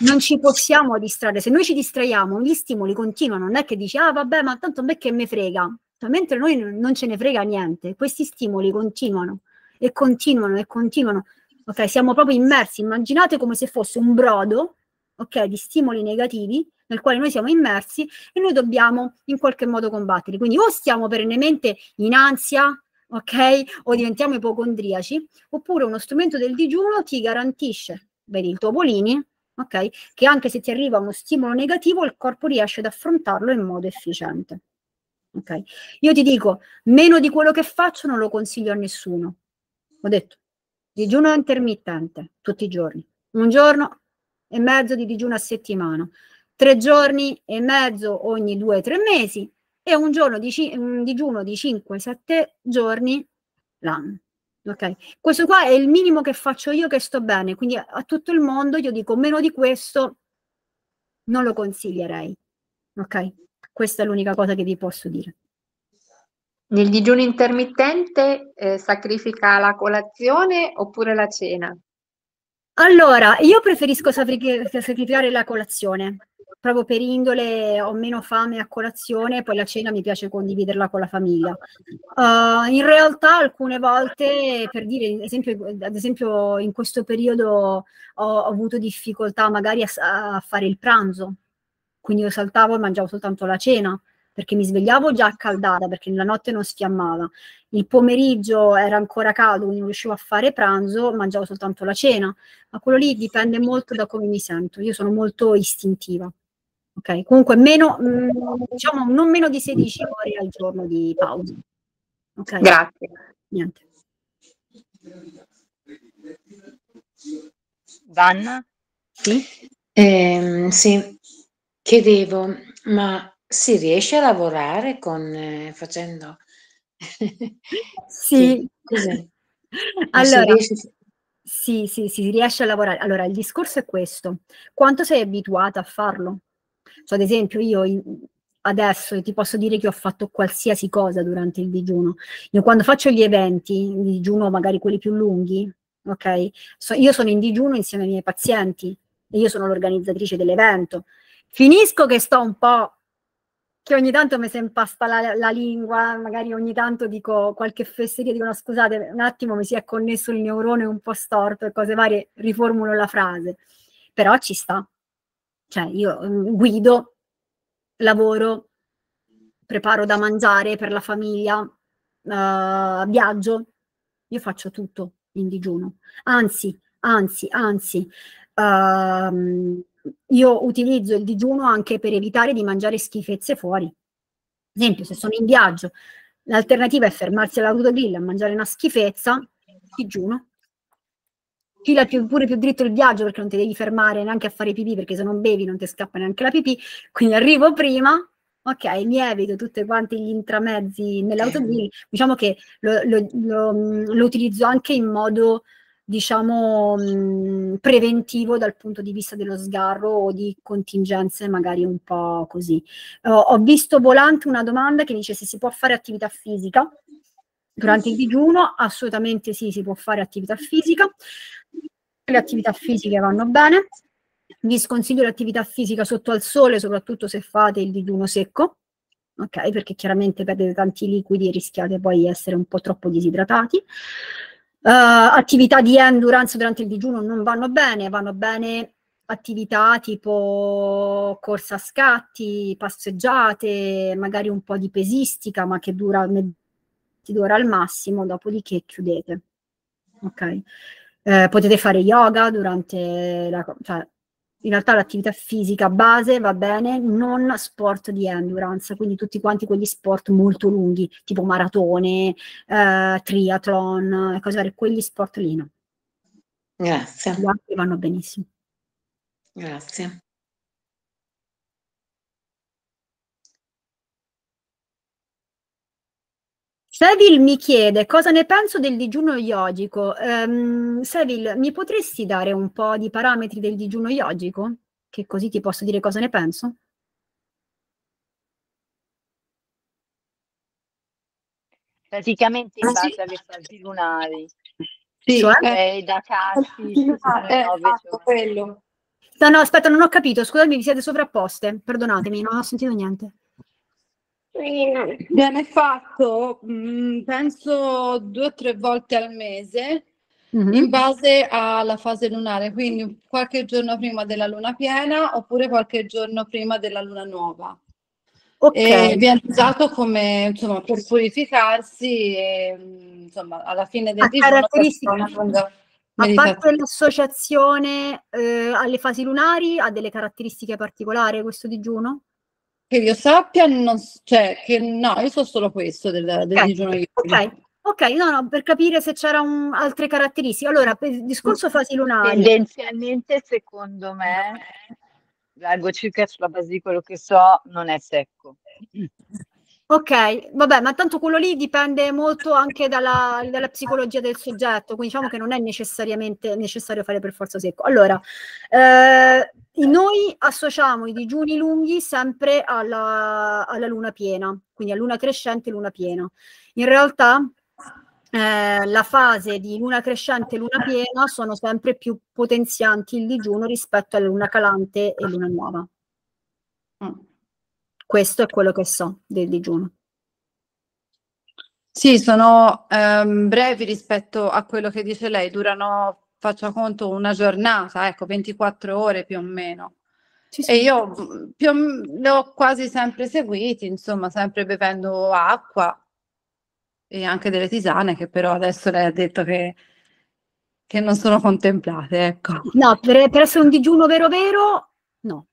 Non ci possiamo distrarre, se noi ci distraiamo gli stimoli continuano, non è che dici ah vabbè ma tanto a me che me frega, mentre noi non ce ne frega niente, questi stimoli continuano e continuano e continuano, ok? Siamo proprio immersi, immaginate come se fosse un brodo okay, di stimoli negativi nel quale noi siamo immersi e noi dobbiamo in qualche modo combattere. Quindi o stiamo perennemente in ansia, ok? O diventiamo ipocondriaci, oppure uno strumento del digiuno ti garantisce, vedi il topolini, ok? Che anche se ti arriva uno stimolo negativo, il corpo riesce ad affrontarlo in modo efficiente. Ok? Io ti dico, meno di quello che faccio non lo consiglio a nessuno. Ho detto, digiuno intermittente, tutti i giorni. Un giorno e mezzo di digiuno a settimana, tre giorni e mezzo ogni due o tre mesi e un, giorno di un digiuno di 5-7 giorni l'anno. Ok, questo qua è il minimo che faccio io che sto bene, quindi a, a tutto il mondo io dico meno di questo non lo consiglierei. Ok, questa è l'unica cosa che vi posso dire. Nel digiuno intermittente eh, sacrifica la colazione oppure la cena? Allora, io preferisco sacrificare la colazione, proprio per indole ho meno fame a colazione, poi la cena mi piace condividerla con la famiglia. Uh, in realtà alcune volte, per dire, esempio, ad esempio in questo periodo ho, ho avuto difficoltà magari a, a, fare il pranzo, quindi io saltavo e mangiavo soltanto la cena perché mi svegliavo già accaldata perché la notte non sfiammava. Il pomeriggio era ancora caldo, quindi non riuscivo a fare pranzo, mangiavo soltanto la cena. Ma quello lì dipende molto da come mi sento. Io sono molto istintiva. Okay? Comunque meno, mh, mm, diciamo, non meno di 16 ore al giorno di pausa. Okay? Grazie. Niente. Vanna? Sì? Eh, sì, chiedevo, ma si riesce a lavorare con eh, facendo Sì. Sì. si Allora riesce sì, sì, sì, si riesce a lavorare. Allora il discorso è questo: quanto sei abituata a farlo? So, ad esempio io i adesso ti posso dire che ho fatto qualsiasi cosa durante il digiuno. Io quando faccio gli eventi di digiuno, magari quelli più lunghi, ok? so io sono in digiuno insieme ai miei pazienti e io sono l'organizzatrice dell'evento. Finisco che sto un po' che ogni tanto mi si impasta la, la, lingua, magari ogni tanto dico qualche fesseria, dico no scusate, un attimo mi si è connesso il neurone un po' storto e cose varie, riformulo la frase, però ci sta. Cioè io mm, guido, lavoro, preparo da mangiare per la famiglia, uh, viaggio, io faccio tutto in digiuno. Anzi, anzi, anzi, uh, io utilizzo il digiuno anche per evitare di mangiare schifezze fuori. Ad esempio, se sono in viaggio, l'alternativa è fermarsi all'autogrill a mangiare una schifezza, digiuno. Fila più, pure più dritto il viaggio perché non ti devi fermare neanche a fare pipì perché se non bevi non ti scappa neanche la pipì. Quindi arrivo prima, ok, mi evito tutti quanti gli intramezzi nell'autogrill. Diciamo che lo, lo, lo, lo utilizzo anche in modo diciamo, preventivo dal punto di vista dello sgarro o di contingenze magari un po' così. ho visto volante una domanda che dice se si può fare attività fisica durante il digiuno, assolutamente sì, si può fare attività fisica. Le attività fisiche vanno bene. Vi sconsiglio l'attività fisica sotto al sole, soprattutto se fate il digiuno secco, ok? Perché chiaramente perdete tanti liquidi e rischiate poi di essere un po' troppo disidratati. Eh, attività di endurance durante il digiuno non vanno bene, vanno bene attività tipo corsa a scatti, passeggiate, magari un po' di pesistica, ma che dura mezz'ora al massimo, dopodiché chiudete. Ok. Eh, potete fare yoga durante la... Cioè, in realtà l'attività fisica base va bene, non sport di endurance, quindi tutti quanti quegli sport molto lunghi, tipo maratone, eh, triathlon, cose varie, quegli sport lì no. Grazie. Gli altri vanno benissimo. Grazie. Sevil mi chiede cosa ne penso del digiuno yogico. Um, ehm, Sevil, mi potresti dare un po' di parametri del digiuno yogico? Che così ti posso dire cosa ne penso? Praticamente in ah, base alle fasi lunari. Sì, cioè, eh, da casi, eh, ah, eh ah, No, no, aspetta, non ho capito, scusami, vi siete sovrapposte, perdonatemi, non ho sentito niente. Viene fatto, mm, penso, due o tre volte al mese mm-hmm. in base alla fase lunare, quindi qualche giorno prima della luna piena oppure qualche giorno prima della luna nuova. Okay. E viene usato come, insomma, per purificarsi e, mm, insomma, alla fine del giorno. Caratteristiche... A parte l'associazione eh, alle fasi lunari, ha delle caratteristiche particolari questo digiuno? Che io sappia, non, cioè, che, no, io so solo questo del, del eh, okay. digiuno libero. Ok, Ok, no, no, per capire se c'erano altre caratteristiche. Allora, per il discorso mm. fasilunare. Tendenzialmente, secondo me, largo circa sulla base di quello che so, non è secco. Ok, vabbè, ma tanto quello lì dipende molto anche dalla, dalla, psicologia del soggetto, quindi diciamo che non è necessariamente necessario fare per forza secco. Allora, eh, eh. Noi associamo i digiuni lunghi sempre alla, alla luna piena, quindi a luna crescente e luna piena. In realtà eh, la fase di luna crescente e luna piena sono sempre più potenzianti il digiuno rispetto alla luna calante e luna nuova. Mm. Questo è quello che so del digiuno. Sì, sono ehm, brevi rispetto a quello che dice lei, durano faccia conto una giornata, ecco, 24 ore più o meno. Sì, E io mm, più, li ho quasi sempre seguiti, insomma, sempre bevendo acqua e anche delle tisane, che però adesso lei ha detto che, che non sono contemplate, ecco. No, per, per essere un digiuno vero vero, no.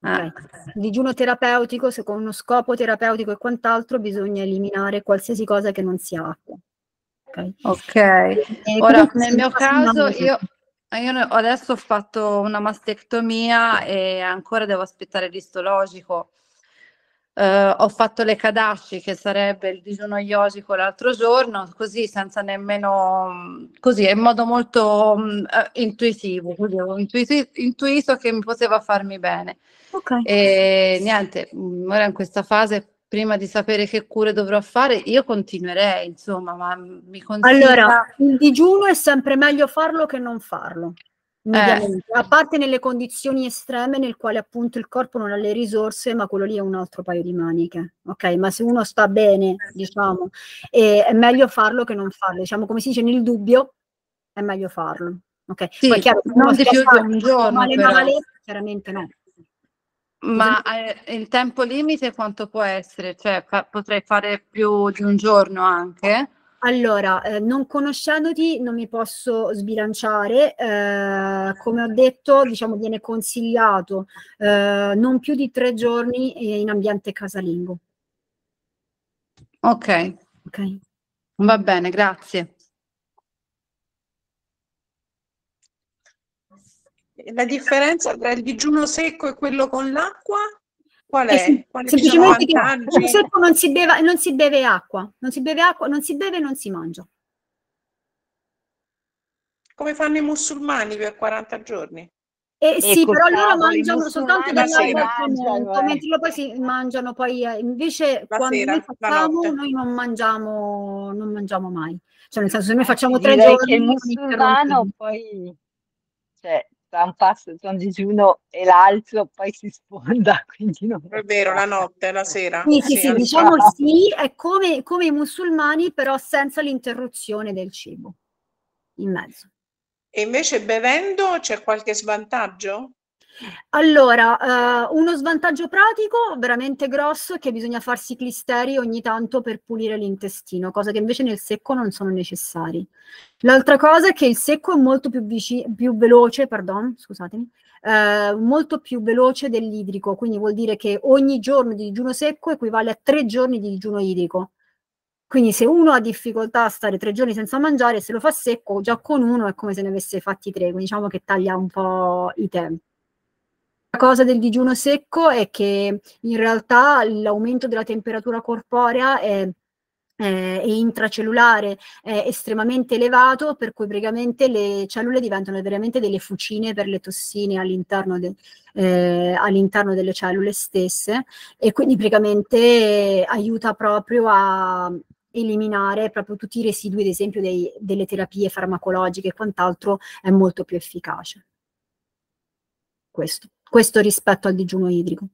Ah. Okay. Digiuno terapeutico, secondo uno scopo terapeutico e quant'altro, bisogna eliminare qualsiasi cosa che non sia acqua. Ok, okay. ora nel mio caso io, io, adesso ho fatto una mastectomia e ancora devo aspettare l'istologico. Uh, eh, ho fatto le kadashi che sarebbe il digiuno iosico l'altro giorno, così senza nemmeno così, in modo molto um, intuitivo, così avevo intuito, intuito, che mi poteva farmi bene. Okay. E niente, mm, ora in questa fase prima di sapere che cure dovrò fare, io continuerei, insomma, ma mi consiglia... Allora, il digiuno è sempre meglio farlo che non farlo. Eh. A parte nelle condizioni estreme nel quale appunto il corpo non ha le risorse, ma quello lì è un altro paio di maniche. Ok, ma se uno sta bene, diciamo, è meglio farlo che non farlo. Diciamo, come si dice nel dubbio, è meglio farlo. Ok, sì, Poi, chiaro, non di più di un giorno. Male, male, chiaramente no. Ma eh, il tempo limite quanto può essere? Cioè, fa- potrei fare più di un giorno anche? Allora, eh, non conoscendoti non mi posso sbilanciare, eh, come ho detto, diciamo viene consigliato eh, non più di tre giorni eh, in ambiente casalingo. Ok, Ok. va bene, grazie. La differenza tra il digiuno secco e quello con l'acqua? Qual eh è? Sem- semplicemente che il secco non si, beva, non si beve acqua, non si beve acqua, non si beve e non si mangia. Come fanno i musulmani per 40 giorni? Eh, sì, però loro mangiano soltanto dell'acqua al mentre loro poi si mangiano poi eh, invece la quando sera, noi facciamo noi non mangiamo, non mangiamo mai. Cioè nel senso se noi ah, facciamo eh, tre giorni che il musulmano poi cioè, tra un pasto, tra un digiuno e l'altro, poi si sfonda. Quindi non... È vero, la notte, la sera. Sì, sì, sì, sì diciamo no. sì, è come, come i musulmani, però senza l'interruzione del cibo in mezzo. E invece bevendo c'è qualche svantaggio? Allora, eh, uno svantaggio pratico veramente grosso è che bisogna farsi clisteri ogni tanto per pulire l'intestino, cosa che invece nel secco non sono necessari. L'altra cosa è che il secco è molto più, vici- più veloce, pardon, scusatemi, eh, molto più veloce dell'idrico, quindi vuol dire che ogni giorno di digiuno secco equivale a tre giorni di digiuno idrico. Quindi se uno ha difficoltà a stare tre giorni senza mangiare, se lo fa secco, già con uno è come se ne avesse fatti tre, quindi diciamo che taglia un po' i tempi cosa del digiuno secco è che in realtà l'aumento della temperatura corporea è e intracellulare è estremamente elevato, per cui praticamente le cellule diventano veramente delle fucine per le tossine all'interno, de, eh, all'interno delle cellule stesse e quindi praticamente aiuta proprio a eliminare proprio tutti i residui, ad esempio, dei, delle terapie farmacologiche e quant'altro è molto più efficace questo, questo rispetto al digiuno idrico.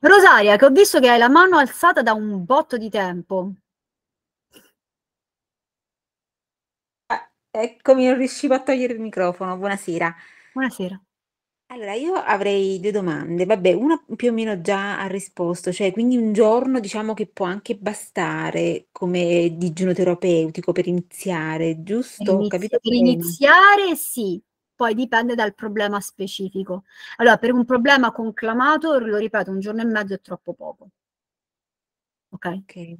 Rosaria, che ho visto che hai la mano alzata da un botto di tempo. Ah, eccomi, non riuscivo a togliere il microfono. Buonasera. Buonasera. Allora, io avrei due domande. Vabbè, una più o meno già ha risposto, cioè quindi un giorno diciamo che può anche bastare come digiuno terapeutico per iniziare, giusto? Ho inizi- per iniziare sì, poi dipende dal problema specifico. Allora, per un problema conclamato, lo ripeto, un giorno e mezzo è troppo poco, ok? Ok.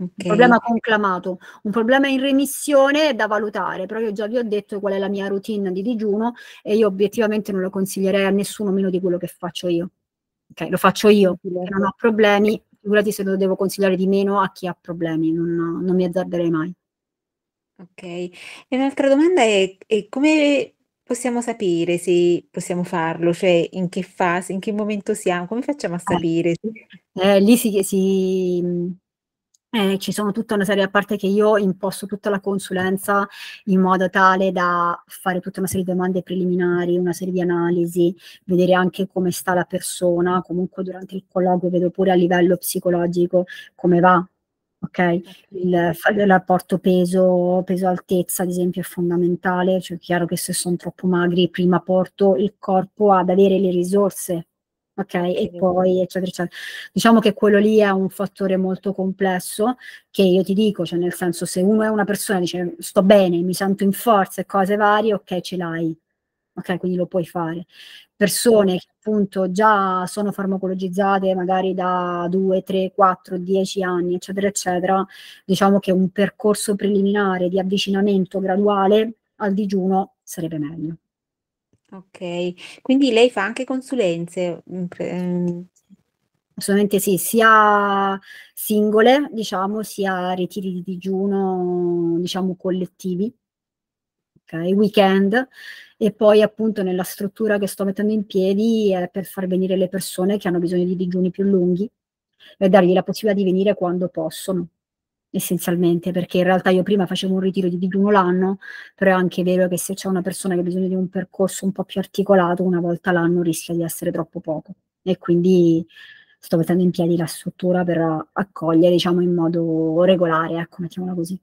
Okay. Un problema conclamato, un problema in remissione da valutare, però io già vi ho detto qual è la mia routine di digiuno e io obiettivamente non lo consiglierei a nessuno meno di quello che faccio io. Okay, lo faccio io, non ho problemi, figurati se lo devo consigliare di meno a chi ha problemi, non, non mi azzarderei mai. Ok, e un'altra domanda è, è come possiamo sapere se possiamo farlo, cioè in che fase, in che momento siamo, come facciamo a eh, sapere? Eh, eh, lì si, si, eh, ci sono tutta una serie, a parte che io imposto tutta la consulenza in modo tale da fare tutta una serie di domande preliminari, una serie di analisi, vedere anche come sta la persona, comunque durante il colloquio vedo pure a livello psicologico come va, ok? Il, il rapporto peso, peso-altezza, ad esempio, è fondamentale, cioè è chiaro che se sono troppo magri prima porto il corpo ad avere le risorse ok? E poi eccetera eccetera. Diciamo che quello lì è un fattore molto complesso che io ti dico, cioè nel senso se uno è una persona dice sto bene, mi sento in forza e cose varie, ok, ce l'hai. Ok, quindi lo puoi fare. Persone che appunto già sono farmacologizzate magari da 2, 3, 4, 10 anni, eccetera, eccetera, diciamo che un percorso preliminare di avvicinamento graduale al digiuno sarebbe meglio. Ok, quindi lei fa anche consulenze? Mm, ehm, Assolutamente sì, sia singole, diciamo, sia ritiri di digiuno, diciamo, collettivi, okay, weekend, e poi appunto nella struttura che sto mettendo in piedi è per far venire le persone che hanno bisogno di digiuni più lunghi e dargli la possibilità di venire quando possono essenzialmente, perché in realtà io prima facevo un ritiro di digiuno l'anno, però è anche vero che se c'è una persona che ha bisogno di un percorso un po' più articolato, una volta l'anno rischia di essere troppo poco. E quindi sto mettendo in piedi la struttura per accogliere, diciamo, in modo regolare, ecco, mettiamola così.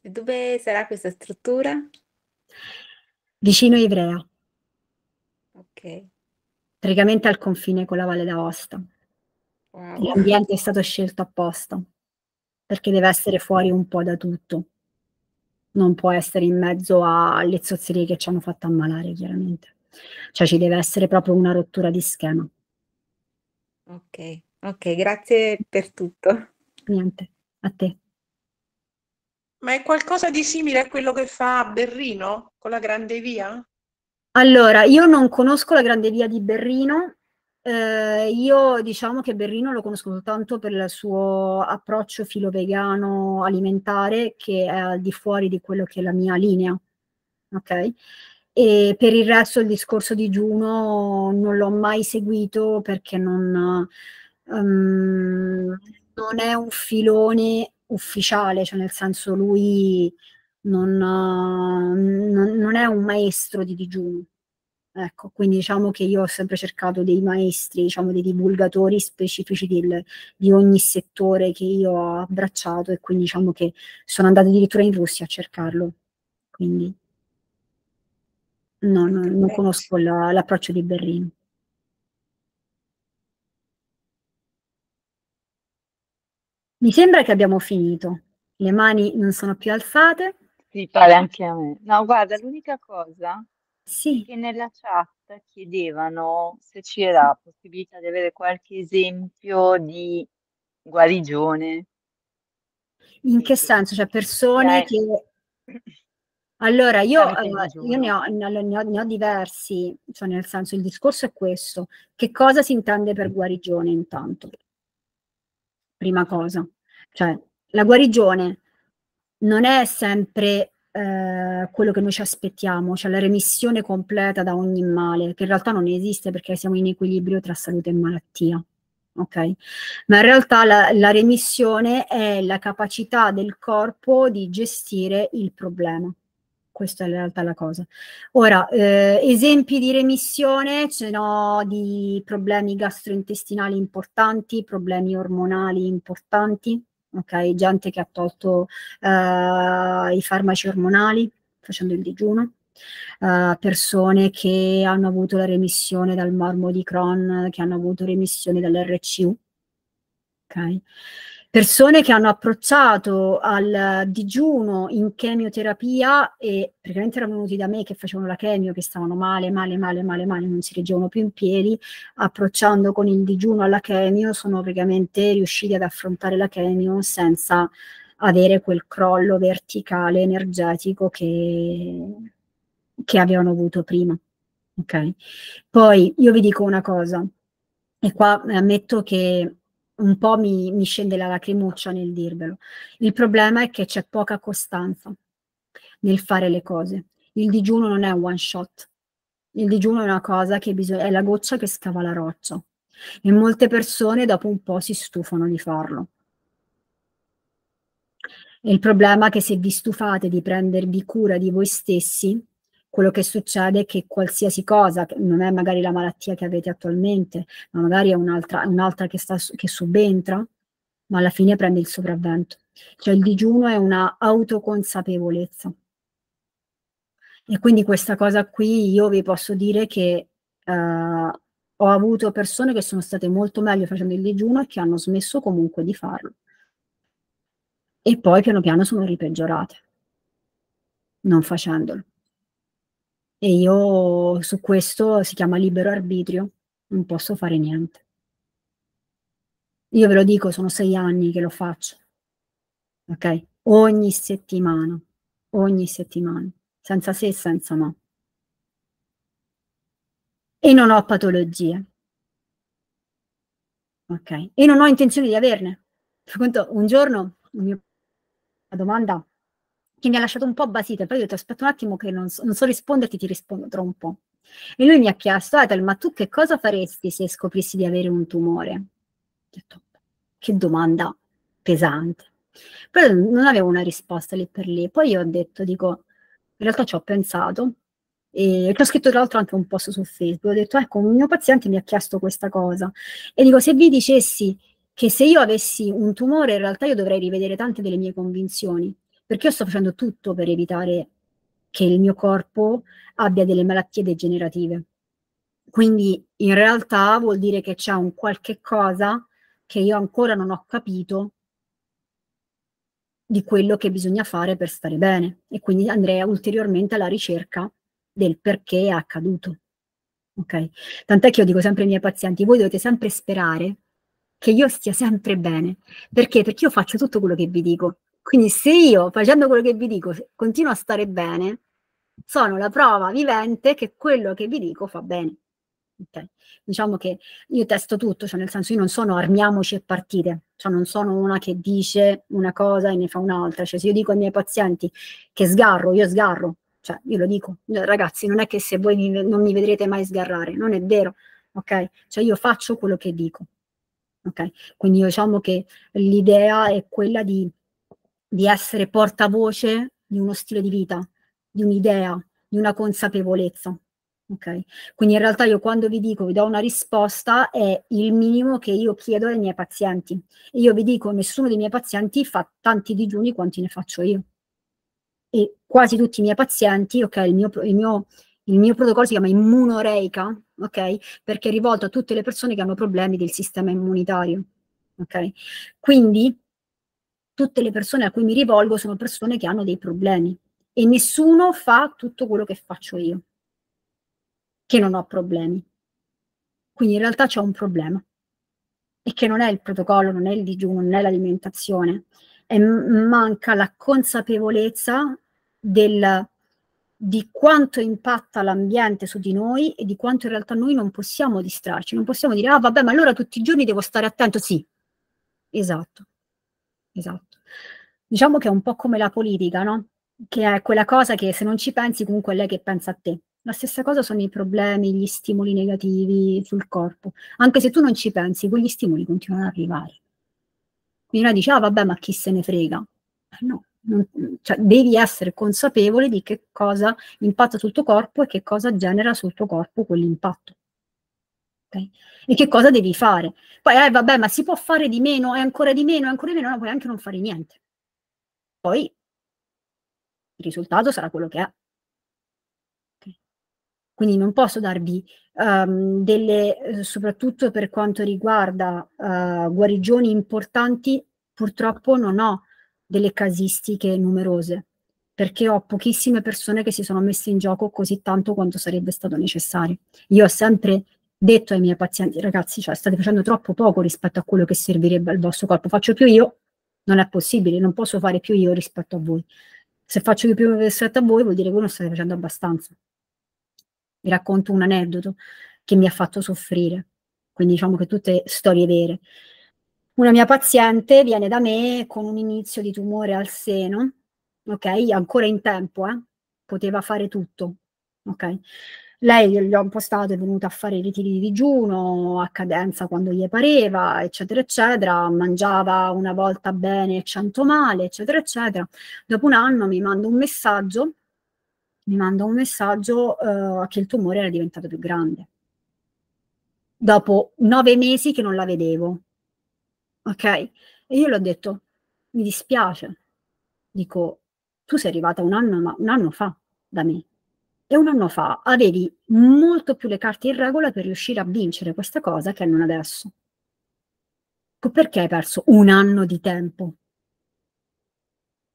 E dove sarà questa struttura? Vicino a Ivrea. Ok. Praticamente al confine con la Valle d'Aosta. Wow. L'ambiente è stato scelto apposta perché deve essere fuori un po' da tutto. Non può essere in mezzo alle zozzerie che ci hanno fatto ammalare, chiaramente. Cioè ci deve essere proprio una rottura di schema. Ok, ok, grazie per tutto. Niente, a te. Ma è qualcosa di simile a quello che fa Berrino con la Grande Via? Allora, io non conosco la Grande Via di Berrino, eh, io diciamo che Berrino lo conosco soltanto per il suo approccio filo vegano alimentare che è al di fuori di quello che è la mia linea. Ok? E per il resto il discorso digiuno non l'ho mai seguito perché non, um, non è un filone ufficiale, cioè nel senso lui non, non, non è un maestro di digiuno. Ecco, quindi diciamo che io ho sempre cercato dei maestri, diciamo dei divulgatori specifici del, di ogni settore che io ho abbracciato e quindi diciamo che sono andata addirittura in Russia a cercarlo. Quindi no, no, non conosco la, l'approccio di Berlino. Mi sembra che abbiamo finito. Le mani non sono più alzate. Sì, pare anche a me. No, guarda, l'unica cosa sì. Che nella chat chiedevano se c'era possibilità di avere qualche esempio di guarigione. In che senso? Cioè persone che... Allora, io, eh, io ne, ho, ne, ho, ne, ho, diversi, cioè nel senso il discorso è questo. Che cosa si intende per guarigione intanto? Prima cosa. Cioè, la guarigione non è sempre eh, quello che noi ci aspettiamo, cioè la remissione completa da ogni male, che in realtà non esiste perché siamo in equilibrio tra salute e malattia. Okay? Ma in realtà la, la remissione è la capacità del corpo di gestire il problema questa è in realtà la cosa. Ora, eh, esempi di remissione ce n'ho di problemi gastrointestinali importanti, problemi ormonali importanti, ok? Gente che ha tolto uh, i farmaci ormonali facendo il digiuno, uh, persone che hanno avuto la remissione dal marmo di Crohn, che hanno avuto remissioni dall'RCU, ok? persone che hanno approcciato al digiuno in chemioterapia e praticamente erano venuti da me che facevano la chemio, che stavano male, male, male, male, male, non si reggevano più in piedi, approcciando con il digiuno alla chemio sono praticamente riusciti ad affrontare la chemio senza avere quel crollo verticale energetico che, che avevano avuto prima. Okay. Poi io vi dico una cosa, e qua eh, ammetto che un po' mi, mi scende la lacrimuccia nel dirvelo. Il problema è che c'è poca costanza nel fare le cose. Il digiuno non è one shot. Il digiuno è una cosa che bisogna, è la goccia che scava la roccia. E molte persone dopo un po' si stufano di farlo. E il problema è che se vi stufate di prendervi cura di voi stessi, quello che succede è che qualsiasi cosa, non è magari la malattia che avete attualmente, ma magari è un'altra, un'altra che, sta, che subentra, ma alla fine prende il sopravvento. Cioè il digiuno è una autoconsapevolezza. E quindi questa cosa qui io vi posso dire che eh, ho avuto persone che sono state molto meglio facendo il digiuno e che hanno smesso comunque di farlo. E poi piano piano sono ripeggiorate, non facendolo. E io su questo si chiama libero arbitrio, non posso fare niente. Io ve lo dico, sono sei anni che lo faccio, ok? Ogni settimana, ogni settimana, senza se e senza ma. E non ho patologie, ok? E non ho intenzione di averne. Per un giorno, la domanda che mi ha lasciato un po' basita, però ho detto aspetta un attimo che non so, non so risponderti, ti rispondo tra un po'. E lui mi ha chiesto, Ethel, ma tu che cosa faresti se scoprissi di avere un tumore? Ho detto, che domanda pesante. Però non avevo una risposta lì per lì. Poi io ho detto, dico, in realtà ci ho pensato, e ho scritto tra l'altro anche un post su Facebook, ho detto, ecco, un mio paziente mi ha chiesto questa cosa. E dico, se vi dicessi che se io avessi un tumore, in realtà io dovrei rivedere tante delle mie convinzioni, perché io sto facendo tutto per evitare che il mio corpo abbia delle malattie degenerative. Quindi in realtà vuol dire che c'è un qualche cosa che io ancora non ho capito di quello che bisogna fare per stare bene e quindi andrei ulteriormente alla ricerca del perché è accaduto. Okay? Tant'è che io dico sempre ai miei pazienti, voi dovete sempre sperare che io stia sempre bene. Perché? Perché io faccio tutto quello che vi dico. Quindi se io, facendo quello che vi dico, continuo a stare bene, sono la prova vivente che quello che vi dico fa bene. Okay. Diciamo che io testo tutto, cioè nel senso io non sono armiamoci e partite, cioè non sono una che dice una cosa e ne fa un'altra, cioè se io dico ai miei pazienti che sgarro, io sgarro, cioè io lo dico, ragazzi non è che se voi mi, non mi vedrete mai sgarrare, non è vero, ok? Cioè io faccio quello che dico, ok? Quindi diciamo che l'idea è quella di di essere portavoce di uno stile di vita, di un'idea, di una consapevolezza. Okay? Quindi in realtà io quando vi dico, vi do una risposta, è il minimo che io chiedo ai miei pazienti. E io vi dico, nessuno dei miei pazienti fa tanti digiuni quanti ne faccio io. E quasi tutti i miei pazienti, ok, il mio, il mio, il mio protocollo si chiama immunoreica, ok? Perché è rivolto a tutte le persone che hanno problemi del sistema immunitario. Okay? Quindi tutte le persone a cui mi rivolgo sono persone che hanno dei problemi e nessuno fa tutto quello che faccio io, che non ho problemi. Quindi in realtà c'è un problema e che non è il protocollo, non è il digiuno, non è l'alimentazione, e manca la consapevolezza del, di quanto impatta l'ambiente su di noi e di quanto in realtà noi non possiamo distrarci, non possiamo dire ah vabbè ma allora tutti i giorni devo stare attento, sì, esatto, esatto. Diciamo che è un po' come la politica, no? Che è quella cosa che se non ci pensi comunque è lei che pensa a te. La stessa cosa sono i problemi, gli stimoli negativi sul corpo. Anche se tu non ci pensi, quegli stimoli continuano ad arrivare. Quindi noi diciamo, ah, vabbè, ma chi se ne frega? Eh, no, non, cioè, devi essere consapevole di che cosa impatta sul tuo corpo e che cosa genera sul tuo corpo quell'impatto. Okay? E che cosa devi fare? Poi, eh, vabbè, ma si può fare di meno, è ancora di meno, è ancora di meno, no, puoi anche non fare niente poi il risultato sarà quello che è. Okay. Quindi non posso darvi um, delle, eh, soprattutto per quanto riguarda uh, guarigioni importanti, purtroppo non ho delle casistiche numerose, perché ho pochissime persone che si sono messe in gioco così tanto quanto sarebbe stato necessario. Io ho sempre detto ai miei pazienti, ragazzi, cioè, state facendo troppo poco rispetto a quello che servirebbe al vostro corpo, faccio più io non è possibile, non posso fare più io rispetto a voi. Se faccio più, più rispetto a voi vuol dire che voi non state facendo abbastanza. Vi racconto un aneddoto che mi ha fatto soffrire, quindi diciamo che tutte storie vere. Una mia paziente viene da me con un inizio di tumore al seno, ok? Ancora in tempo, eh? Poteva fare tutto, ok? Lei gli ho impostato, è venuta a fare i ritiri di digiuno a cadenza quando gli pareva, eccetera, eccetera, mangiava una volta bene e cento male, eccetera, eccetera. Dopo un anno mi manda un messaggio, mi manda un messaggio eh, che il tumore era diventato più grande. Dopo nove mesi che non la vedevo, ok? E io le ho detto, mi dispiace, dico, tu sei arrivata un anno, ma un anno fa da me, e un anno fa avevi molto più le carte in regola per riuscire a vincere questa cosa che non adesso. Perché hai perso un anno di tempo?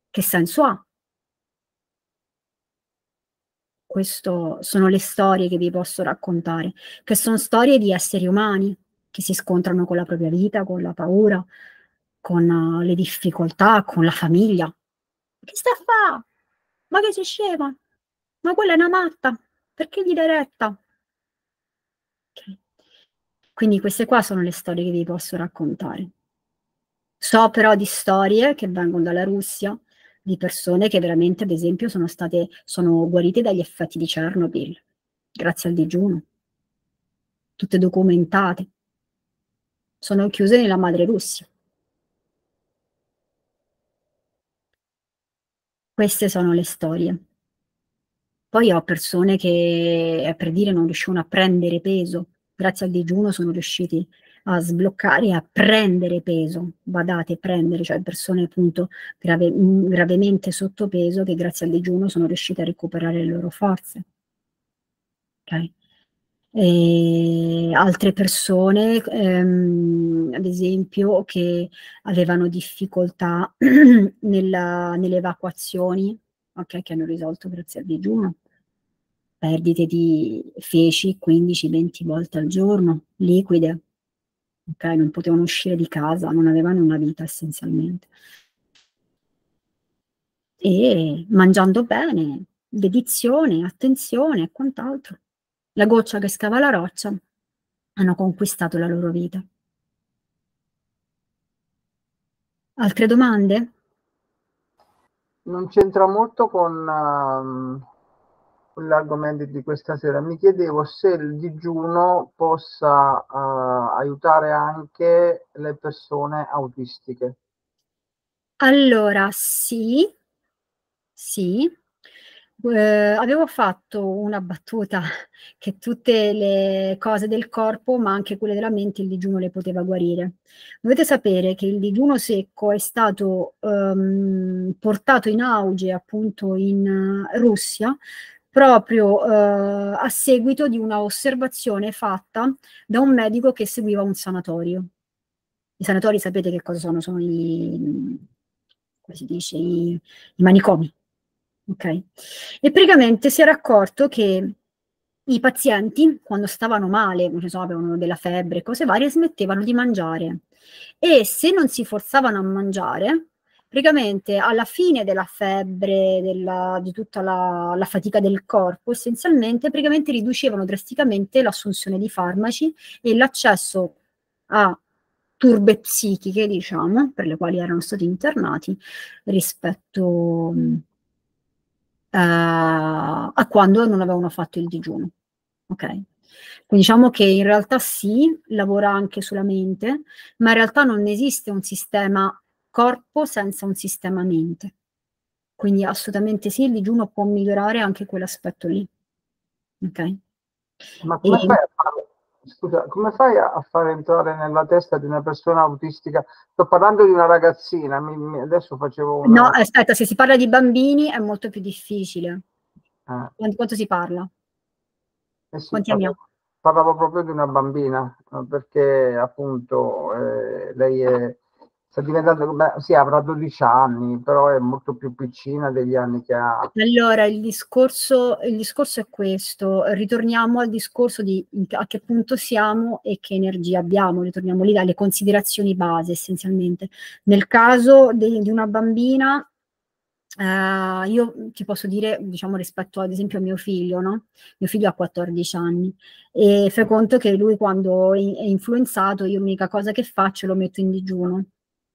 Che senso ha? Queste sono le storie che vi posso raccontare, che sono storie di esseri umani che si scontrano con la propria vita, con la paura, con eh, le difficoltà, con la famiglia. Che sta a fare? Ma che si scema? Ma quella è una matta, perché gli dai retta? Okay. Quindi queste qua sono le storie che vi posso raccontare. So però di storie che vengono dalla Russia, di persone che veramente, ad esempio, sono state sono guarite dagli effetti di Chernobyl, grazie al digiuno. Tutte documentate. Sono chiuse nella madre Russia. Queste sono le storie. Poi ho persone che, eh, per dire, non riuscivano a prendere peso. Grazie al digiuno sono riusciti a sbloccare e a prendere peso. Badate, prendere, cioè persone appunto grave, mm, gravemente sottopeso che grazie al digiuno sono riuscite a recuperare le loro forze. Okay. E altre persone, ehm, ad esempio, che avevano difficoltà nella, nelle evacuazioni, okay, che hanno risolto grazie al digiuno perdite di feci 15-20 volte al giorno, liquide, okay? non potevano uscire di casa, non avevano una vita essenzialmente. E mangiando bene, dedizione, attenzione e quant'altro, la goccia che scava la roccia, hanno conquistato la loro vita. Altre domande? Non c'entra molto con... Uh l'argomento di questa sera. Mi chiedevo se il digiuno possa uh, aiutare anche le persone autistiche. Allora, sì, sì. Eh, avevo fatto una battuta che tutte le cose del corpo, ma anche quelle della mente, il digiuno le poteva guarire. Dovete sapere che il digiuno secco è stato ehm, portato in auge appunto in eh, Russia proprio eh, a seguito di una osservazione fatta da un medico che seguiva un sanatorio. I sanatori sapete che cosa sono? Sono i, come si dice, i, i manicomi. Okay? E praticamente si era accorto che i pazienti, quando stavano male, so, avevano della febbre, e cose varie, smettevano di mangiare. E se non si forzavano a mangiare, praticamente alla fine della febbre, della, di tutta la, la, fatica del corpo, essenzialmente praticamente riducevano drasticamente l'assunzione di farmaci e l'accesso a turbe psichiche, diciamo, per le quali erano stati internati rispetto uh, a quando non avevano fatto il digiuno. Ok? Quindi diciamo che in realtà sì, lavora anche sulla mente, ma in realtà non esiste un sistema corpo senza un sistema mente. Quindi assolutamente sì, il digiuno può migliorare anche quell'aspetto lì. Ok? Ma come, e... fai, a fare, scusa, come fai a far entrare nella testa di una persona autistica? Sto parlando di una ragazzina, mi, mi, adesso facevo una... No, aspetta, se si parla di bambini è molto più difficile. Ah. Eh. Quanto, quanto si parla? Eh sì, Quanti abbiamo? Parlavo proprio di una bambina, perché appunto eh, lei è sta diventando, beh, sì, avrà 12 anni, però è molto più piccina degli anni che ha. Allora, il discorso, il discorso è questo, ritorniamo al discorso di a che punto siamo e che energia abbiamo, ritorniamo lì dalle considerazioni base essenzialmente. Nel caso de, di una bambina, eh, io ti posso dire, diciamo, rispetto ad esempio a mio figlio, no? Mio figlio ha 14 anni e fai conto che lui quando è influenzato, io l'unica cosa che faccio lo metto in digiuno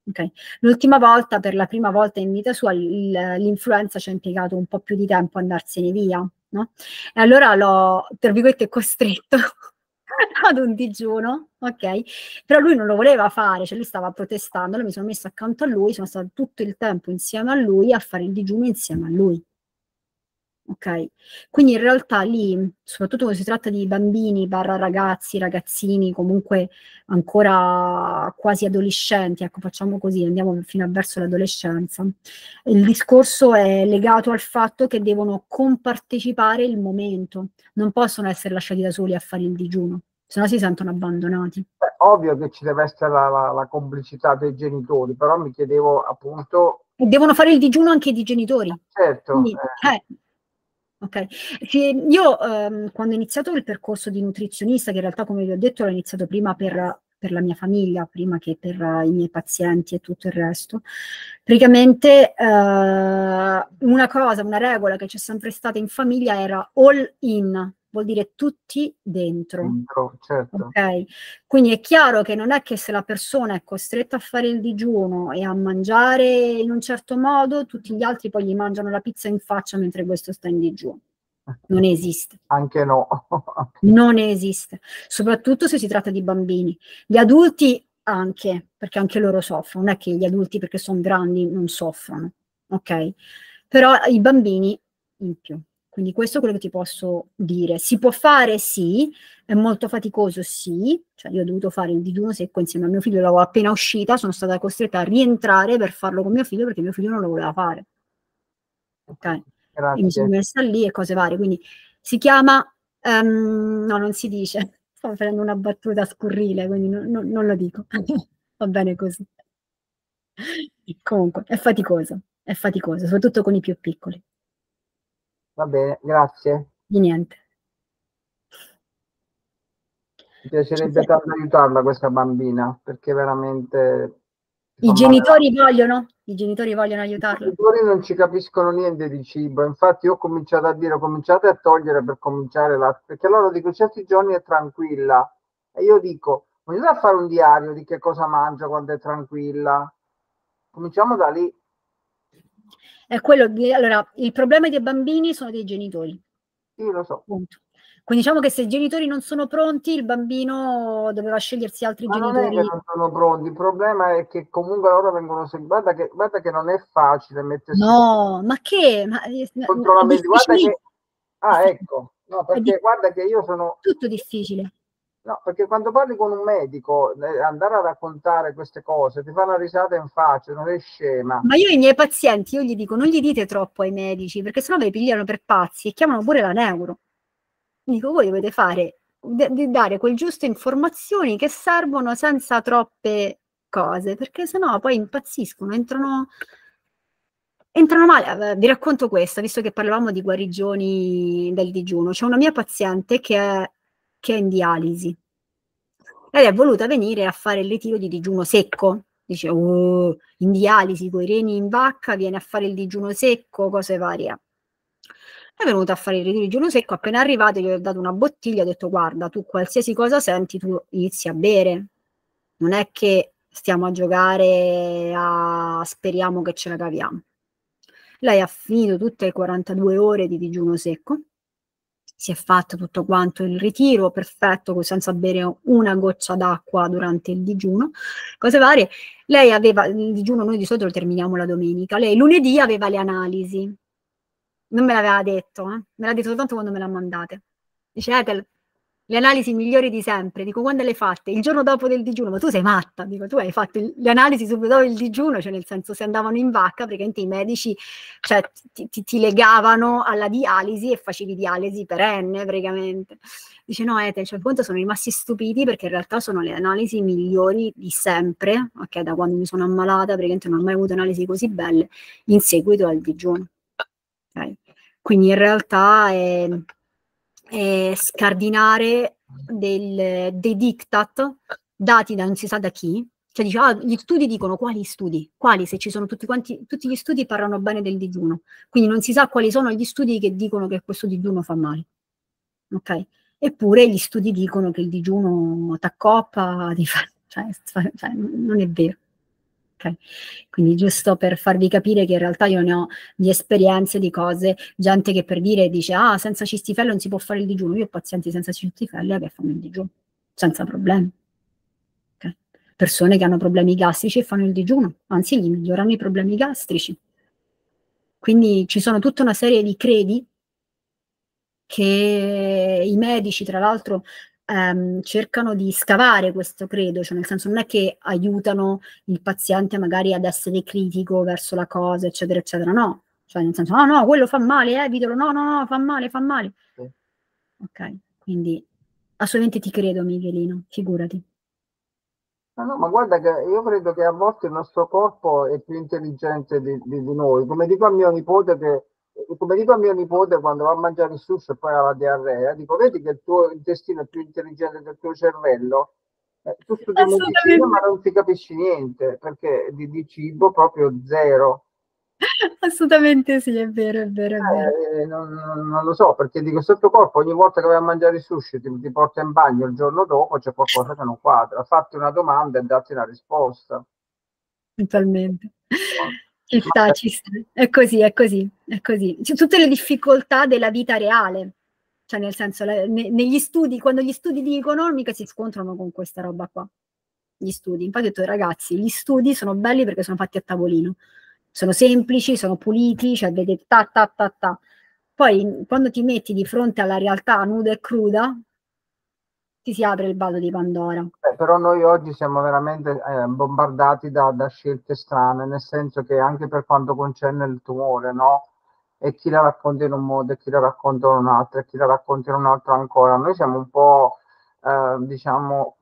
Okay. L'ultima volta, per la prima volta in vita sua, l'influenza ci ha impiegato un po' più di tempo a andarsene via, no? E allora l'ho, tra virgolette, costretto ad un digiuno, ok? Però lui non lo voleva fare, cioè lui stava protestando, allora mi sono messa accanto a lui, sono stata tutto il tempo insieme a lui a fare il digiuno insieme a lui ok? Quindi in realtà lì, soprattutto quando si tratta di bambini, barra ragazzi, ragazzini, comunque ancora quasi adolescenti, ecco facciamo così, andiamo fino a verso l'adolescenza, il discorso è legato al fatto che devono compartecipare il momento, non possono essere lasciati da soli a fare il digiuno, se no si sentono abbandonati. È ovvio che ci deve essere la, la, la complicità dei genitori, però mi chiedevo appunto... devono fare il digiuno anche i genitori. Certo. Quindi, eh. Eh, Ok, cioè, io ehm, quando ho iniziato il percorso di nutrizionista, che in realtà come vi ho detto l'ho iniziato prima per, per la mia famiglia, prima che per uh, i miei pazienti e tutto il resto, praticamente uh, una cosa, una regola che c'è sempre stata in famiglia era all in, vuol dire tutti dentro. dentro certo. okay? Quindi è chiaro che non è che se la persona è costretta a fare il digiuno e a mangiare in un certo modo, tutti gli altri poi gli mangiano la pizza in faccia mentre questo sta in digiuno. Non esiste. Anche no. non esiste, soprattutto se si tratta di bambini. Gli adulti anche, perché anche loro soffrono, non è che gli adulti perché sono grandi non soffrono, ok? Però i bambini in più. Quindi questo è quello che ti posso dire. Si può fare? Sì, è molto faticoso? Sì, cioè io ho dovuto fare il digiuno secco insieme a mio figlio, l'avevo appena uscita, sono stata costretta a rientrare per farlo con mio figlio perché mio figlio non lo voleva fare. Ok? Grazie. E mi sono messa lì e cose varie. Quindi si chiama, um, no, non si dice, Stavo facendo una battuta scurrile, quindi no, no, non lo dico. Va bene così. Comunque, è faticoso, è faticoso, soprattutto con i più piccoli. Va bene, grazie. Di niente. Mi piacerebbe tanto aiutarla questa bambina perché veramente... I genitori male. vogliono? I genitori vogliono aiutarla. I genitori non ci capiscono niente di cibo, infatti ho cominciato a dire cominciate a togliere per cominciare la... perché loro dicono certi giorni è tranquilla e io dico cominciate fare un diario di che cosa mangia quando è tranquilla, cominciamo da lì è quello di, allora, il problema dei bambini sono dei genitori. Io lo so. Punto. Quindi diciamo che se i genitori non sono pronti, il bambino doveva scegliersi altri Ma genitori. Non è che non sono pronti, il problema è che comunque loro vengono seguiti. Guarda che, guarda che non è facile mettersi. No, ma che? Ma, eh, eh, contro guarda che... Ah, ecco. No, perché guarda che io sono. Tutto difficile. No, perché quando parli con un medico, eh, andare a raccontare queste cose ti fa una risata in faccia, non è scema. Ma io ai miei pazienti, io gli dico, non gli dite troppo ai medici, perché sennò ve li pigliano per pazzi e chiamano pure la neuro. Dico, voi dovete fare, de- dare quel giusto informazioni che servono senza troppe cose, perché sennò poi impazziscono, entrano entrano male. Eh, vi racconto questa, visto che parlavamo di guarigioni del digiuno. C'è una mia paziente che è che è in dialisi. Ed è voluta venire a fare il ritiro di digiuno secco. Dice, oh, in dialisi, coi reni in vacca, viene a fare il digiuno secco, cose varie. È venuta a fare il ritiro di digiuno secco, appena arrivato gli ho dato una bottiglia, ho detto, guarda, tu qualsiasi cosa senti, tu inizi a bere. Non è che stiamo a giocare a speriamo che ce la caviamo. Lei ha finito tutte le 42 ore di digiuno secco si è fatto tutto quanto il ritiro perfetto, senza bere una goccia d'acqua durante il digiuno, cose varie. Lei aveva il digiuno, noi di solito lo terminiamo la domenica. Lei lunedì aveva le analisi. Non me l'aveva detto, eh? me l'ha detto soltanto quando me l'ha mandate. Dice Ethel, eh, le analisi migliori di sempre, dico quando le hai fatte? Il giorno dopo del digiuno, ma tu sei matta, dico tu hai fatto il, le analisi subito dopo il digiuno, cioè nel senso se andavano in vacca praticamente i medici cioè, ti, ti, ti, legavano alla dialisi e facevi dialisi perenne praticamente. Dice no Ete, cioè, certo appunto sono rimasti stupiti perché in realtà sono le analisi migliori di sempre, ok, da quando mi sono ammalata praticamente non ho mai avuto analisi così belle in seguito al digiuno. Okay. Quindi in realtà è eh, scardinare del, dei diktat dati da non si sa da chi, cioè dice, ah, gli studi dicono quali studi, quali, se ci sono tutti, quanti, tutti gli studi parlano bene del digiuno, quindi non si sa quali sono gli studi che dicono che questo digiuno fa male, ok? Eppure gli studi dicono che il digiuno t'accoppa, ti cioè, fa, cioè, cioè, non è vero. Okay. Quindi giusto per farvi capire che in realtà io ne ho di esperienze, di cose, gente che per dire dice ah senza cistifelle non si può fare il digiuno, io ho pazienti senza cistifelle che fanno il digiuno, senza problemi. Okay. Persone che hanno problemi gastrici e fanno il digiuno, anzi gli migliorano i problemi gastrici. Quindi ci sono tutta una serie di credi che i medici, tra l'altro, ehm, cercano di scavare questo credo, cioè nel senso non è che aiutano il paziente magari ad essere critico verso la cosa, eccetera, eccetera, no, cioè nel senso, no, oh, ah, no, quello fa male, evitalo, eh, no, no, no, fa male, fa male. Sì. Ok, quindi assolutamente ti credo Michelino, figurati. No, no, ma guarda che io credo che a volte il nostro corpo è più intelligente di, di, di noi, come dico a mio nipote che come dico a mio nipote quando va a mangiare il sushi e poi ha la diarrea, dico vedi che il tuo intestino è più intelligente del tuo cervello, eh, tu studi medicina ma non ti capisci niente perché di, di, cibo proprio zero. Assolutamente sì, è vero, è vero. È vero. Eh, non, non, lo so perché dico sotto corpo ogni volta che vai a mangiare il sushi ti, ti porta in bagno il giorno dopo c'è qualcosa che non quadra. Fatti una domanda e datti una risposta. Totalmente. No? Ci sta, ci sta. È così, è così, è così. C'è tutte le difficoltà della vita reale, cioè nel senso, la, negli studi, quando gli studi di economica si scontrano con questa roba qua, gli studi. Infatti ho detto, ragazzi, gli studi sono belli perché sono fatti a tavolino, sono semplici, sono puliti, cioè vedete ta ta ta ta. Poi quando ti metti di fronte alla realtà nuda e cruda, ti si apre il ballo di Pandora. Eh, però noi oggi siamo veramente eh, bombardati da, da, scelte strane, nel senso che anche per quanto concerne il tumore, no? E chi la racconta in un modo, e chi la racconta in un altro, e chi la racconta in un altro ancora. Noi siamo un po', eh, diciamo,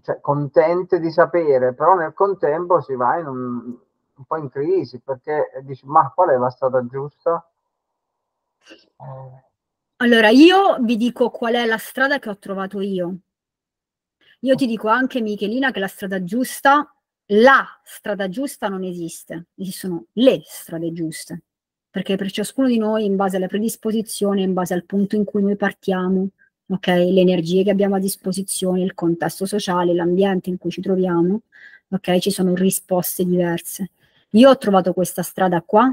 cioè, contente di sapere, però nel contempo si va un, un, po' in crisi perché dici ma qual è la strada giusta? Eh. Allora, io vi dico qual è la strada che ho trovato io. Io ti dico anche, Michelina, che la strada giusta, la strada giusta non esiste, esistono le strade giuste, perché per ciascuno di noi, in base alla predisposizione, in base al punto in cui noi partiamo, okay, le energie che abbiamo a disposizione, il contesto sociale, l'ambiente in cui ci troviamo, okay, ci sono risposte diverse. Io ho trovato questa strada qua,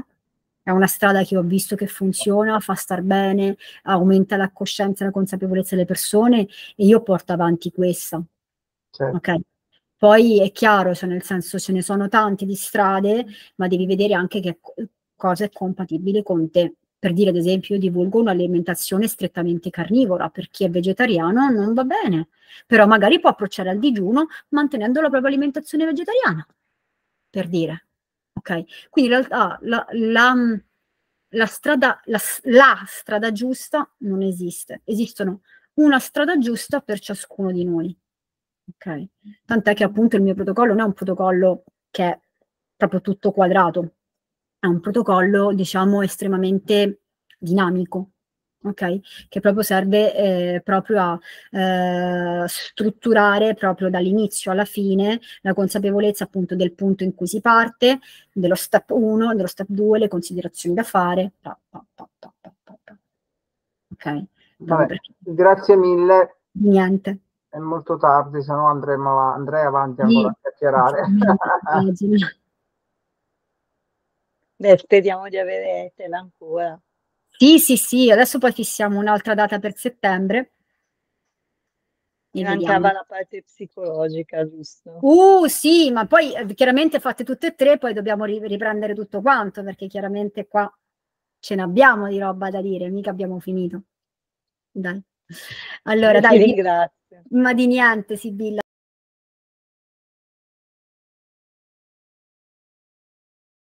è una strada che ho visto che funziona, fa star bene, aumenta la coscienza e la consapevolezza delle persone e io porto avanti questa. Certo. Okay. Poi è chiaro, cioè nel senso ce ne sono tante di strade, ma devi vedere anche che cosa è compatibile con te. Per dire, ad esempio, io divulgo un'alimentazione strettamente carnivora, per chi è vegetariano non va bene, però magari può approcciare al digiuno mantenendo la propria alimentazione vegetariana, per dire. Ok? Quindi in realtà la, la, la, strada, la strada giusta non esiste, esistono una strada giusta per ciascuno di noi. Ok? Tant'è che appunto il mio protocollo non è un protocollo che è proprio tutto quadrato, è un protocollo, diciamo, estremamente dinamico, ok? Che proprio serve eh, proprio a eh, strutturare proprio dall'inizio alla fine la consapevolezza appunto del punto in cui si parte, dello step 1, dello step 2, le considerazioni da fare. Pa, ok? Grazie mille. Niente. È molto tardi, se no andremo andrei avanti ancora sì. a chiacchierare. Beh, speriamo di avertela ancora. Sì, sì, sì, adesso poi fissiamo un'altra data per settembre. E Mancava la parte psicologica, giusto? Uh, sì, ma poi eh, chiaramente fatte tutte e tre, poi dobbiamo riprendere tutto quanto, perché chiaramente qua ce n'abbiamo di roba da dire, mica abbiamo finito. Dai. Allora, Io dai. Ti ringrazio. Ma di niente, Sibilla.